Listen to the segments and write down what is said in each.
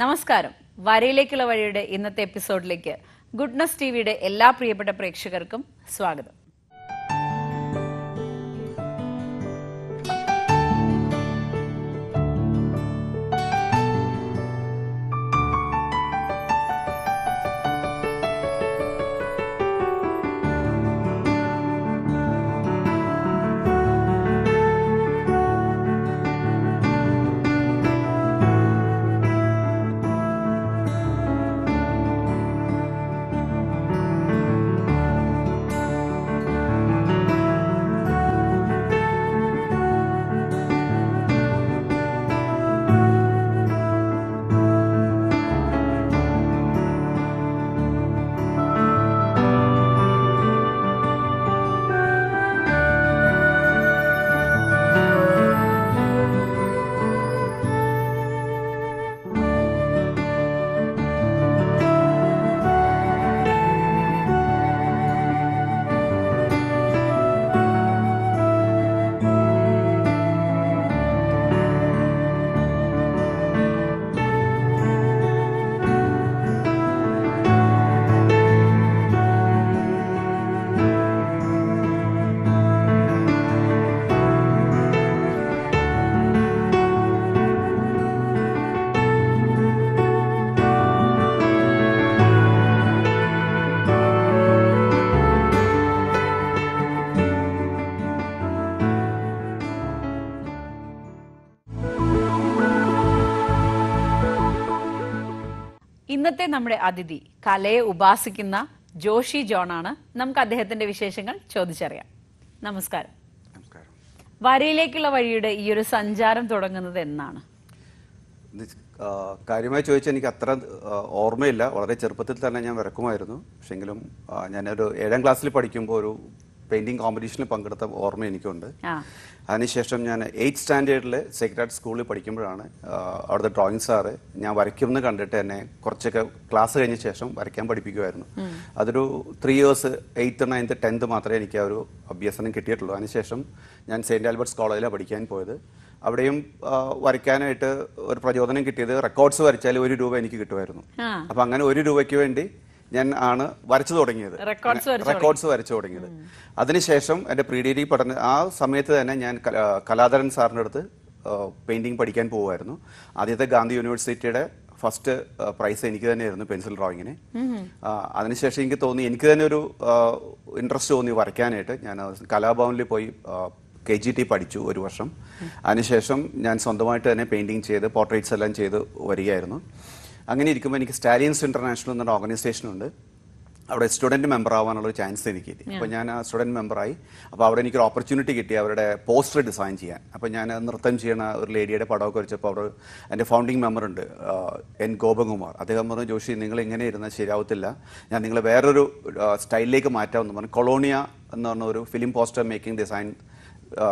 നമസ്കാരം വരയിലേക്കുള്ള വഴിയുടെ ഇന്നത്തെ എപ്പിസോഡിലേക്ക് ഗുഡ്നസ് ടി വിയുടെ എല്ലാ പ്രിയപ്പെട്ട പ്രേക്ഷകർക്കും സ്വാഗതം ഇന്നത്തെ നമ്മുടെ അതിഥി കലയെ ഉപാസിക്കുന്ന ജോഷി ജോണാണ് നമുക്ക് അദ്ദേഹത്തിന്റെ വിശേഷങ്ങൾ ചോദിച്ചറിയാം നമസ്കാരം വരയിലേക്കുള്ള വഴിയുടെ ഈ ഒരു സഞ്ചാരം തുടങ്ങുന്നത് എന്നാണ് കാര്യമായി ചോദിച്ചാൽ എനിക്ക് അത്ര ഓർമ്മയില്ല വളരെ ചെറുപ്പത്തിൽ തന്നെ ഞാൻ വരക്കുമായിരുന്നു പക്ഷെങ്കിലും ഞാനൊരു ഏഴാം ക്ലാസ്സിൽ പഠിക്കുമ്പോൾ ഒരു പെയിന്റിംഗ് കോമ്പറ്റീഷനിൽ പങ്കെടുത്ത ഓർമ്മ എനിക്കുണ്ട് അതിനുശേഷം ഞാൻ എയ്ത്ത് സ്റ്റാൻഡേർഡിൽ സെക്രട്ടറി സ്കൂളിൽ പഠിക്കുമ്പോഴാണ് അവിടുത്തെ ഡ്രോയിങ് സാറ് ഞാൻ വരയ്ക്കുമെന്ന് കണ്ടിട്ട് എന്നെ കുറച്ചൊക്കെ ക്ലാസ് കഴിഞ്ഞ ശേഷം വരയ്ക്കാൻ പഠിപ്പിക്കുമായിരുന്നു അതൊരു three years eighth ninth tenth മാത്രമേ എനിക്ക് ആ ഒരു അഭ്യസനം കിട്ടിയിട്ടുള്ളൂ അതിനുശേഷം ഞാൻ സെയിൻറ്റ് ആൽബർട്ട്സ് കോളേജിലാണ് പഠിക്കാൻ പോയത് അവിടെയും വരയ്ക്കാനായിട്ട് ഒരു പ്രചോദനം കിട്ടിയത് റെക്കോർഡ്സ് വരച്ചാൽ ഒരു രൂപ എനിക്ക് കിട്ടുമായിരുന്നു അപ്പം അങ്ങനെ ഒരു രൂപയ്ക്ക് വേണ്ടി ഞാൻ ആണ് വരച്ചു തുടങ്ങിയത് റെക്കോർഡ്സ് വരച്ചു തുടങ്ങിയത് അതിനുശേഷം എന്റെ പ്രീ ഡിഗ്രി പഠന ആ സമയത്ത് തന്നെ ഞാൻ കലാധരൻ സാറിൻ്റെ അടുത്ത് പെയിന്റിംഗ് പഠിക്കാൻ പോകുമായിരുന്നു ആദ്യത്തെ ഗാന്ധി യൂണിവേഴ്സിറ്റിയുടെ ഫസ്റ്റ് പ്രൈസ് എനിക്ക് തന്നെയായിരുന്നു പെൻസിൽ ഡ്രോയിങ്ങിന് അതിനുശേഷം എനിക്ക് തോന്നി എനിക്ക് തന്നെ ഒരു ഇൻട്രസ്റ്റ് തോന്നി വരയ്ക്കാനായിട്ട് ഞാൻ കലാഭവനിൽ പോയി കെ ജി ടി പഠിച്ചു ഒരു വർഷം അതിനുശേഷം ഞാൻ സ്വന്തമായിട്ട് തന്നെ പെയിന്റിങ് ചെയ്ത് പോർട്രേറ്റ്സ് എല്ലാം ചെയ്ത് വരികയായിരുന്നു അങ്ങനെ ഇരിക്കുമ്പോൾ എനിക്ക് സ്റ്റാലിയൻസ് ഇന്റർനാഷണൽ എന്നൊരു ഓർഗനൈസേഷൻ ഉണ്ട് അവിടെ സ്റ്റുഡൻറ് മെമ്പർ ആവാനുള്ള ഒരു ചാൻസ് എനിക്ക് കിട്ടി അപ്പോൾ ഞാൻ ആ സ്റ്റുഡൻറ് മെമ്പറായി അപ്പോൾ അവിടെ എനിക്കൊരു ഓപ്പർച്യൂണിറ്റി കിട്ടി അവരുടെ പോസ്റ്റർ ഡിസൈൻ ചെയ്യാൻ അപ്പോൾ ഞാൻ നൃത്തം ചെയ്യുന്ന ഒരു ലേഡിയുടെ പടമൊക്കെ വെച്ചപ്പോൾ അവർ എൻ്റെ ഫൗണ്ടിങ് മെമ്പർ ഉണ്ട് എൻ ഗോപകുമാർ അദ്ദേഹം പറഞ്ഞു ജോഷി നിങ്ങൾ ഇങ്ങനെ ഇരുന്നാൽ ശരിയാവത്തില്ല ഞാൻ നിങ്ങളെ വേറൊരു സ്റ്റൈലിലേക്ക് മാറ്റാമെന്ന് പറഞ്ഞു കൊളോണിയ എന്ന് പറഞ്ഞ ഒരു ഫിലിം പോസ്റ്റർ മേക്കിംഗ് ഡിസൈൻ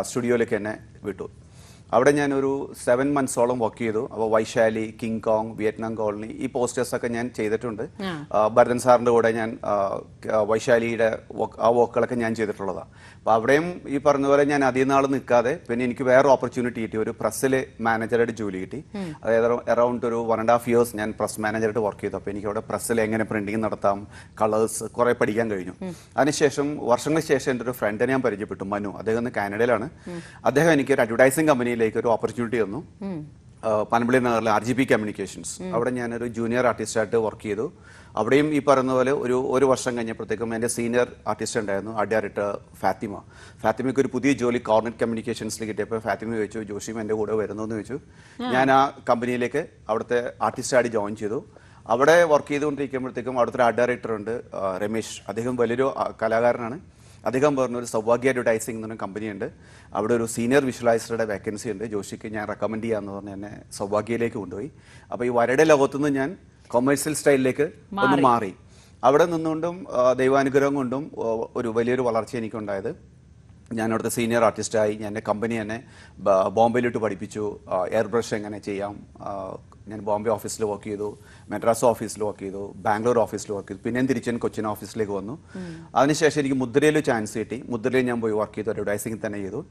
സ്റ്റുഡിയോയിലേക്ക് എന്നെ വിട്ടു അവിടെ ഞാനൊരു സെവൻ മന്ത്സോളം വർക്ക് ചെയ്തു അപ്പോൾ വൈശാലി കിങ് കോങ് വിയറ്റ്നാം കോളനി ഈ പോസ്റ്റേഴ്സൊക്കെ ഞാൻ ചെയ്തിട്ടുണ്ട് ഭരതൻ സാറിൻ്റെ കൂടെ ഞാൻ വൈശാലിയുടെ ആ വർക്കുകളൊക്കെ ഞാൻ ചെയ്തിട്ടുള്ളതാണ് അപ്പോൾ അവിടെയും ഈ പറഞ്ഞ പോലെ ഞാൻ അധികം നാൾ നിൽക്കാതെ പിന്നെ എനിക്ക് വേറെ ഓപ്പർച്യൂണിറ്റി കിട്ടി ഒരു പ്രസ്സിൽ മാനേജറായിട്ട് ജോലി കിട്ടി അതായത് അറൗണ്ട് ഒരു വൺ ആൻഡ് ഹാഫ് ഇയേഴ്സ് ഞാൻ പ്രസ് മാനേജറായിട്ട് വർക്ക് ചെയ്തു അപ്പോൾ എനിക്ക് അവിടെ പ്രസ്സിൽ എങ്ങനെ പ്രിൻറ്റിങ് നടത്താം കളേഴ്സ് കുറേ പഠിക്കാൻ കഴിഞ്ഞു അതിനുശേഷം വർഷങ്ങൾക്ക് ശേഷം എൻ്റെ ഒരു ഫ്രണ്ടിനെ ഞാൻ പരിചയപ്പെട്ടു മനു അദ്ദേഹം കാനഡയിലാണ് അദ്ദേഹം എനിക്ക് ഒരു അഡ്വർടൈസിങ് കമ്പനിയിൽ ഇന്ത്യയിലേക്ക് ഒരു ഓപ്പർച്യൂണിറ്റി വന്നു പനമ്പിളി നഗറിലെ ആർ ജി പി കമ്മ്യൂണിക്കേഷൻസ് അവിടെ ഞാനൊരു ജൂനിയർ ആർട്ടിസ്റ്റായിട്ട് വർക്ക് ചെയ്തു അവിടെയും ഈ പറയുന്ന പോലെ ഒരു ഒരു വർഷം കഴിഞ്ഞപ്പോഴത്തേക്കും എൻ്റെ സീനിയർ ആർട്ടിസ്റ്റ് ഉണ്ടായിരുന്നു അഡ്യാറിട്ട് ഫാത്തിമ ഫാത്തിമയ്ക്ക് ഒരു പുതിയ ജോലി കോർണറ്റ് കമ്മ്യൂണിക്കേഷൻസിൽ കിട്ടിയപ്പോൾ ഫാത്തിമ ചോദിച്ചു ജോഷിയും എൻ്റെ കൂടെ വരുന്നു എന്ന് ചോദിച്ചു ഞാൻ ആ കമ്പനിയിലേക്ക് അവിടുത്തെ ആർട്ടിസ്റ്റായിട്ട് ജോയിൻ ചെയ്തു അവിടെ വർക്ക് ചെയ്തുകൊണ്ടിരിക്കുമ്പോഴത്തേക്കും അവിടുത്തെ ഒരു അഡ്യറക്ടർ ഉണ്ട് രമേശ് അദ്ദേഹം വലിയൊരു കലാകാരനാണ് അദ്ദേഹം പറഞ്ഞ ഒരു സൗഭാഗ്യ അഡ്വർടൈസിംഗ് എന്നൊരു കമ്പനിയുണ്ട് അവിടെ ഒരു സീനിയർ വിഷ്വലൈസറുടെ വേക്കൻസി ഉണ്ട് ജോഷിക്ക് ഞാൻ റെക്കമെൻഡ് ചെയ്യാമെന്ന് പറഞ്ഞ് എന്നെ സൗഭാഗ്യയിലേക്ക് കൊണ്ടുപോയി അപ്പോൾ ഈ വരയുടെ ലോകത്തുനിന്ന് ഞാൻ കൊമേഴ്സ്യൽ സ്റ്റൈലിലേക്ക് ഒന്ന് മാറി അവിടെ നിന്നുകൊണ്ടും ദൈവാനുഗ്രഹം കൊണ്ടും ഒരു വലിയൊരു വളർച്ച എനിക്കുണ്ടായത് ഞാൻ അവിടുത്തെ സീനിയർ ആർട്ടിസ്റ്റായി ഞാൻ എൻ്റെ കമ്പനി തന്നെ ബോംബെയിലോട്ട് പഠിപ്പിച്ചു എയർ ബ്രഷ് എങ്ങനെ ചെയ്യാം ഞാൻ ബോംബെ ഓഫീസിൽ വർക്ക് ചെയ്തു മദ്രാസ് ഓഫീസിൽ വർക്ക് ചെയ്തു ബാംഗ്ലൂർ ഓഫീസിൽ വർക്ക് ചെയ്തു പിന്നെ തിരിച്ച് ഞാൻ കൊച്ചിൻ ഓഫീസിലേക്ക് വന്നു അതിനുശേഷം എനിക്ക് മുദ്രയിൽ ചാൻസ് കിട്ടി മുദ്രയിൽ ഞാൻ പോയി വർക്ക് ചെയ്തു അഡ്വർടൈസിംഗ് തന്നെ ചെയ്തു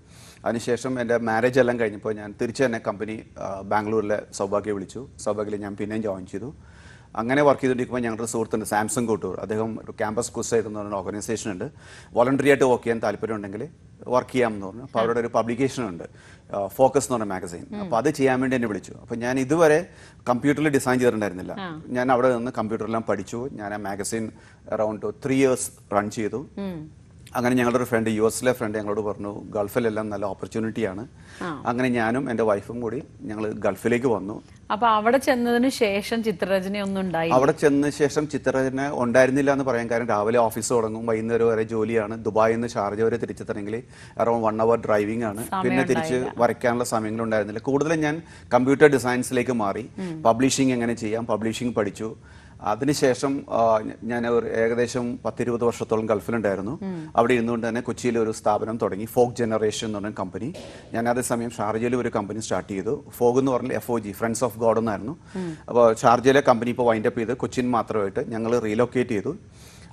അതിനുശേഷം എൻ്റെ മാരേജ് എല്ലാം കഴിഞ്ഞപ്പോൾ ഞാൻ തിരിച്ച് തന്നെ കമ്പനി ബാംഗ്ലൂരിലെ സൗഭാഗ്യ വിളിച്ചു സൗഭാഗ്യയിൽ ഞാൻ പിന്നെയും ജോയിൻ ചെയ്തു അങ്ങനെ വർക്ക് ചെയ്തുകൊണ്ടിരിക്കുമ്പോൾ ഞങ്ങളുടെ സുഹൃത്തുണ്ട് സാംസങ് കൂട്ടൂർ അദ്ദേഹം ഒരു ക്യാമ്പസ് കുസ് എന്ന് പറഞ്ഞ ഓർഗനൈസേഷൻ ഉണ്ട് വോളണ്ടറി ആയിട്ട് വർക്ക് ചെയ്യാൻ ഉണ്ടെങ്കിൽ വർക്ക് ചെയ്യാമെന്ന് പറഞ്ഞു അപ്പോൾ അവരുടെ ഒരു പബ്ലിക്കേഷൻ ഉണ്ട് ഫോക്കസ് എന്ന് പറഞ്ഞ മാഗസീൻ അപ്പോൾ അത് ചെയ്യാൻ വേണ്ടി എന്നെ വിളിച്ചു അപ്പോൾ ഞാൻ ഇതുവരെ കമ്പ്യൂട്ടറിൽ ഡിസൈൻ ചെയ്തിട്ടുണ്ടായിരുന്നില്ല ഞാൻ അവിടെ നിന്ന് കമ്പ്യൂട്ടറിലെല്ലാം പഠിച്ചു ഞാൻ ആ magazine around three years run ചെയ്തു അങ്ങനെ ഞങ്ങളുടെ ഒരു ഫ്രണ്ട് യു എസിലെ ഫ്രണ്ട് ഞങ്ങളോട് പറഞ്ഞു ഗൾഫിലെല്ലാം നല്ല ആണ് അങ്ങനെ ഞാനും എൻ്റെ വൈഫും കൂടി ഞങ്ങൾ ഗൾഫിലേക്ക് വന്നു അപ്പൊ അവിടെ ചെന്നതിന് ശേഷം ചിത്രരചന ഒന്നും ഉണ്ടായി അവിടെ ചെന്ന ശേഷം ചിത്രരചന ഉണ്ടായിരുന്നില്ല എന്ന് പറയാൻ കാരണം രാവിലെ ഓഫീസ് തുടങ്ങും വൈകുന്നേരം വരെ ജോലിയാണ് ദുബായിൽ നിന്ന് ഷാർജ വരെ തിരിച്ചെത്തണമെങ്കിൽ അറൌണ്ട് വൺ അവർ ഡ്രൈവിംഗ് ആണ് പിന്നെ തിരിച്ച് വരയ്ക്കാനുള്ള സമയങ്ങൾ ഉണ്ടായിരുന്നില്ല കൂടുതലും ഞാൻ കമ്പ്യൂട്ടർ ഡിസൈൻസിലേക്ക് മാറി പബ്ലിഷിംഗ് എങ്ങനെ ചെയ്യാം പബ്ലിഷിംഗ് പഠിച്ചു അതിനുശേഷം ഞാൻ ഒരു ഏകദേശം പത്തിരുപത് വർഷത്തോളം ഗൾഫിലുണ്ടായിരുന്നു അവിടെ ഇരുന്നുകൊണ്ട് തന്നെ കൊച്ചിയിൽ ഒരു സ്ഥാപനം തുടങ്ങി ഫോക്ക് ജനറേഷൻ എന്ന് പറഞ്ഞ കമ്പനി ഞാൻ അതേസമയം ഷാർജയിൽ ഒരു കമ്പനി സ്റ്റാർട്ട് ചെയ്തു ഫോഗ് എന്ന് പറഞ്ഞാൽ F O G friends of God എന്നായിരുന്നു അപ്പോൾ ഷാർജയിലെ കമ്പനി ഇപ്പോൾ വൈൻഡപ്പ് ചെയ്ത് കൊച്ചിൻ മാത്രമായിട്ട് ഞങ്ങൾ റീലൊക്കേറ്റ് ചെയ്തു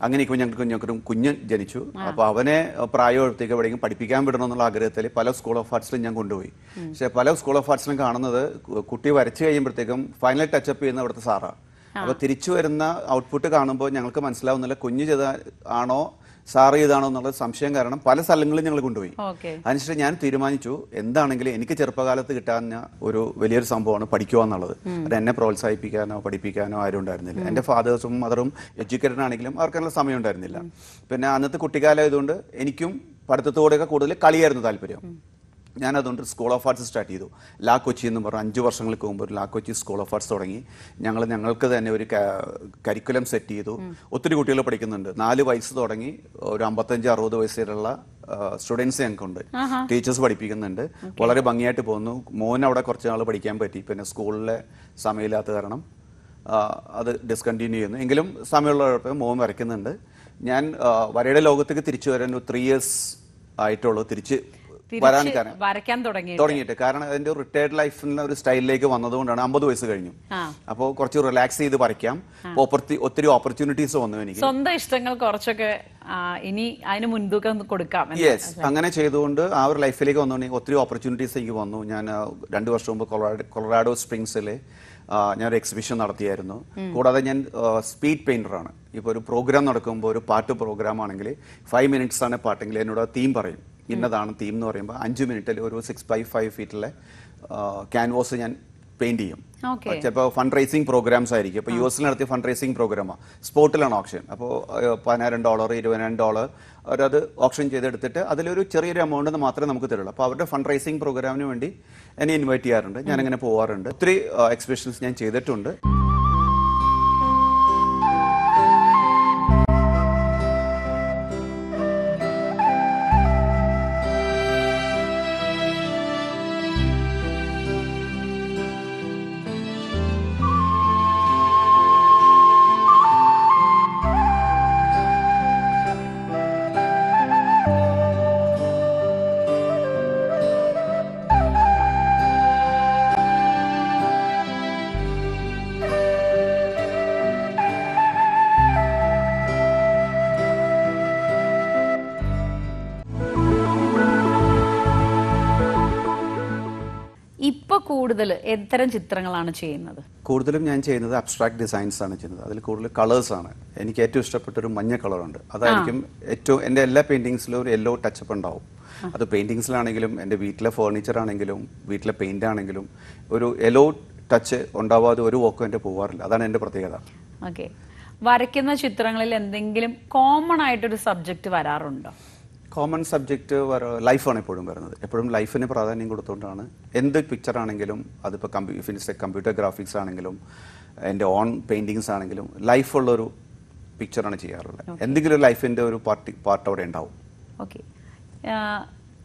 അങ്ങനെ ഇപ്പോൾ ഞങ്ങൾക്ക് ഞങ്ങൾക്കൊരു കുഞ്ഞ് ജനിച്ചു അപ്പോൾ അവനെ പ്രായത്തേക്ക് എവിടെയെങ്കിലും പഠിപ്പിക്കാൻ വിടണമെന്നുള്ള ആഗ്രഹത്തിൽ പല സ്കൂൾ ഓഫ് ആർട്സിലും ഞാൻ കൊണ്ടുപോയി പക്ഷേ പല സ്കൂൾ ഓഫ് ആർട്സിലും കാണുന്നത് കുട്ടി വരച്ച് കഴിയുമ്പോഴത്തേക്കും ഫൈനൽ ടച്ചപ്പ് ചെയ്യുന്ന അവിടുത്തെ സാറാണ് അപ്പോൾ തിരിച്ചു വരുന്ന ഔട്ട്പുട്ട് കാണുമ്പോൾ ഞങ്ങൾക്ക് മനസ്സിലാവുന്നില്ല കുഞ്ഞു ചെയ്ത ആണോ സാറ് ചെയ്താണോ എന്നുള്ള സംശയം കാരണം പല സ്ഥലങ്ങളിൽ ഞങ്ങൾ കൊണ്ടുപോയി അതിനുശേഷം ഞാൻ തീരുമാനിച്ചു എന്താണെങ്കിലും എനിക്ക് ചെറുപ്പകാലത്ത് കിട്ടാവുന്ന ഒരു വലിയൊരു സംഭവമാണ് പഠിക്കുക എന്നുള്ളത് അത് എന്നെ പ്രോത്സാഹിപ്പിക്കാനോ പഠിപ്പിക്കാനോ ആരും ഉണ്ടായിരുന്നില്ല എൻ്റെ ഫാദേഴ്സും മദറും എഡ്യൂക്കേറ്റഡ് ആണെങ്കിലും അവർക്കുള്ള സമയം ഉണ്ടായിരുന്നില്ല പിന്നെ അന്നത്തെ കുട്ടിക്കാലം ആയതുകൊണ്ട് എനിക്കും പഠിത്തത്തോടെയൊക്കെ കൂടുതൽ കളിയായിരുന്നു താല്പര്യം ഞാനതുകൊണ്ട് സ്കൂൾ ഓഫ് ആർട്സ് സ്റ്റാർട്ട് ചെയ്തു ലാ കൊച്ചി എന്ന് പറഞ്ഞ അഞ്ച് വർഷങ്ങൾക്ക് മുമ്പ് ഒരു ലാ കൊച്ചി സ്കൂൾ ഓഫ് ആർട്സ് തുടങ്ങി ഞങ്ങൾ ഞങ്ങൾക്ക് തന്നെ ഒരു കരിക്കുലം സെറ്റ് ചെയ്തു ഒത്തിരി കുട്ടികൾ പഠിക്കുന്നുണ്ട് നാല് വയസ്സ് തുടങ്ങി ഒരു അമ്പത്തഞ്ച് അറുപത് വയസ്സുള്ള സ്റ്റുഡൻസ് ഞങ്ങൾക്കുണ്ട് ടീച്ചേഴ്സ് പഠിപ്പിക്കുന്നുണ്ട് വളരെ ഭംഗിയായിട്ട് പോകുന്നു മോൻ അവിടെ കുറച്ച് നാൾ പഠിക്കാൻ പറ്റി പിന്നെ സ്കൂളിലെ സമയമില്ലാത്ത കാരണം അത് ഡിസ്കണ്ടിന്യൂ ചെയ്യുന്നു എങ്കിലും സമയമുള്ള മോൻ വരയ്ക്കുന്നുണ്ട് ഞാൻ വരയുടെ ലോകത്തേക്ക് തിരിച്ചു വരാൻ ത്രീ ഇയേഴ്സ് ആയിട്ടുള്ളൂ തിരിച്ച് വരാൻ കാരണം തുടങ്ങിയിട്ട് കാരണം അതിന്റെ റിട്ടയർഡ് ലൈഫിൽ ഒരു സ്റ്റൈലിലേക്ക് വന്നതുകൊണ്ടാണ് അമ്പത് വയസ്സ് കഴിഞ്ഞു അപ്പോൾ കുറച്ച് റിലാക്സ് ചെയ്ത് വരയ്ക്കാം ഒത്തിരി ഓപ്പർച്യൂണിറ്റീസ് വന്നു എനിക്ക് സ്വന്തം ഇഷ്ടങ്ങൾ കുറച്ചൊക്കെ ഇനി അതിന് മുൻതൂക്കം കൊടുക്കാം യെസ് അങ്ങനെ ചെയ്തുകൊണ്ട് ആ ഒരു ലൈഫിലേക്ക് വന്നുകൊണ്ടെങ്കിൽ ഒത്തിരി ഓപ്പർച്യൂണിറ്റീസ് എനിക്ക് വന്നു ഞാൻ രണ്ട് വർഷം മുമ്പ് കൊളറാഡോ സ്പ്രിങ്സിലെ ഞാൻ ഒരു എക്സിബിഷൻ നടത്തിയായിരുന്നു കൂടാതെ ഞാൻ സ്പീഡ് പെയിന്ററാണ് ഇപ്പോൾ ഒരു പ്രോഗ്രാം നടക്കുമ്പോൾ ഒരു പാട്ട് പ്രോഗ്രാം ആണെങ്കിൽ ഫൈവ് മിനിറ്റ്സ് ആണ് പാട്ടെങ്കിൽ എന്നോട് തീം പറയും ഇന്നതാണ് തീം എന്ന് പറയുമ്പോൾ അഞ്ച് മിനിറ്റിൽ ഒരു സിക്സ് ബൈ ഫൈവ് ഫീറ്റിലെ ക്യാൻവാസ് ഞാൻ പെയിന്റ് ചെയ്യും ചിലപ്പോൾ ഫണ്ട് റേസിംഗ് പ്രോഗ്രാംസ് ആയിരിക്കും ഇപ്പോൾ യു എസിൽ നടത്തിയ ഫണ്ട് റേസിംഗ് പ്രോഗ്രാമാണ് സ്പോട്ടിലാണ് ഓപ്ഷൻ അപ്പോൾ പതിനായിരം ഡോളർ ഇരുപതിനായിരം ഡോളർ അവരത് ഓപ്ഷൻ ചെയ്തെടുത്തിട്ട് അതിലൊരു ചെറിയൊരു എമൗണ്ട് മാത്രമേ നമുക്ക് തരുള്ളൂ അപ്പോൾ അവരുടെ ഫണ്ട് റേസിംഗ് പ്രോഗ്രാമിന് വേണ്ടി എന്നെ ഇൻവൈറ്റ് ചെയ്യാറുണ്ട് ഞാനിങ്ങനെ പോകാറുണ്ട് ഒത്തിരി എക്സിബിഷൻസ് ഞാൻ ചെയ്തിട്ടുണ്ട് കൂടുതൽ എത്തരം ചിത്രങ്ങളാണ് ചെയ്യുന്നത് കൂടുതലും ഞാൻ ചെയ്യുന്നത് അബ്സ്ട്രാക്ട് ഡിസൈൻസ് ആണ് ചെയ്യുന്നത് അതിൽ കൂടുതൽ കളേഴ്സ് ആണ് എനിക്ക് ഏറ്റവും ഇഷ്ടപ്പെട്ട ഒരു മഞ്ഞ കളർ ഉണ്ട് അതായിരിക്കും ഏറ്റവും എൻ്റെ എല്ലാ പെയിന്റിങ്സിലും ഒരു യെല്ലോ ടച്ചപ്പ് ഉണ്ടാവും അത് പെയിന്റിങ്സിലാണെങ്കിലും എൻ്റെ വീട്ടിലെ ഫേർണിച്ചർ ആണെങ്കിലും വീട്ടിലെ പെയിന്റ് ആണെങ്കിലും ഒരു യെല്ലോ ടച്ച് ഉണ്ടാവാതെ ഒരു വോക്കും എൻ്റെ പോവാറില്ല അതാണ് എൻ്റെ പ്രത്യേകത ഓക്കെ വരയ്ക്കുന്ന ചിത്രങ്ങളിൽ എന്തെങ്കിലും കോമൺ ആയിട്ടൊരു സബ്ജക്റ്റ് വരാറുണ്ടോ കോമൺ സബ്ജക്റ്റ് ലൈഫാണ് എപ്പോഴും വരുന്നത് എപ്പോഴും ലൈഫിന് പ്രാധാന്യം കൊടുത്തുകൊണ്ടാണ് എന്ത് പിക്ചർ ആണെങ്കിലും അതിപ്പോൾ കമ്പ്യൂ കമ്പ്യൂട്ടർ ഗ്രാഫിക്സ് ആണെങ്കിലും എൻ്റെ ഓൺ പെയിൻറ്റിങ്സ് ആണെങ്കിലും ലൈഫുള്ളൊരു പിക്ചറാണ് ചെയ്യാറുള്ളത് എന്തെങ്കിലും ലൈഫിൻ്റെ ഒരു പാർട്ടി പാർട്ട് അവിടെ ഉണ്ടാവും ഓക്കെ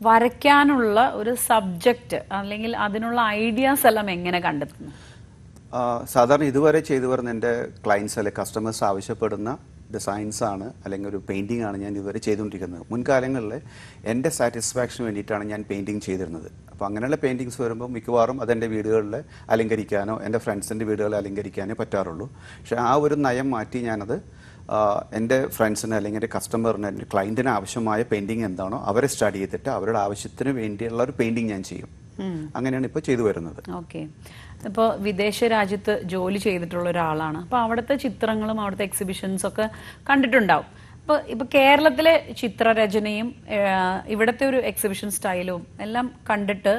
വരയ്ക്കാനുള്ള ഒരു സബ്ജക്റ്റ് അല്ലെങ്കിൽ അതിനുള്ള ഐഡിയാസ് എല്ലാം എങ്ങനെ കണ്ടെത്തുന്നു സാധാരണ ഇതുവരെ ചെയ്തു വരുന്ന എൻ്റെ ക്ലയൻസ് അല്ലെങ്കിൽ കസ്റ്റമേഴ്സ് ആവശ്യപ്പെടുന്ന ഡിസൈൻസാണ് അല്ലെങ്കിൽ ഒരു പെയിൻറ്റിംഗ് ആണ് ഞാൻ ഇതുവരെ ചെയ്തുകൊണ്ടിരിക്കുന്നത് മുൻകാലങ്ങളിൽ എൻ്റെ സാറ്റിസ്ഫാക്ഷന് വേണ്ടിയിട്ടാണ് ഞാൻ പെയിൻറ്റിങ് ചെയ്തിരുന്നത് അപ്പോൾ അങ്ങനെയുള്ള പെയിൻറ്റിങ്സ് വരുമ്പോൾ മിക്കവാറും അതെൻ്റെ വീടുകളിൽ അലങ്കരിക്കാനോ എൻ്റെ ഫ്രണ്ട്സിൻ്റെ വീടുകളിൽ അലങ്കരിക്കാനോ പറ്റാറുള്ളൂ പക്ഷെ ആ ഒരു നയം മാറ്റി ഞാനത് എൻ്റെ ഫ്രണ്ട്സിന് അല്ലെങ്കിൽ എൻ്റെ കസ്റ്റമറിന് എൻ്റെ ക്ലയൻറ്റിന് ആവശ്യമായ പെയിൻറ്റിങ് എന്താണോ അവരെ സ്റ്റഡി ചെയ്തിട്ട് അവരുടെ ആവശ്യത്തിന് വേണ്ടിയുള്ള ഒരു പെയിൻറ്റിങ് ഞാൻ ചെയ്യും അങ്ങനെയാണ് ഇപ്പോൾ ചെയ്തു വരുന്നത് ഓക്കെ വിദേശ രാജ്യത്ത് ജോലി ചെയ്തിട്ടുള്ള ഒരാളാണ് അപ്പോൾ അവിടുത്തെ ചിത്രങ്ങളും അവിടുത്തെ എക്സിബിഷൻസ് ഒക്കെ കണ്ടിട്ടുണ്ടാവും അപ്പോൾ ഇപ്പൊ കേരളത്തിലെ ചിത്രരചനയും ഇവിടത്തെ ഒരു എക്സിബിഷൻ സ്റ്റൈലും എല്ലാം കണ്ടിട്ട്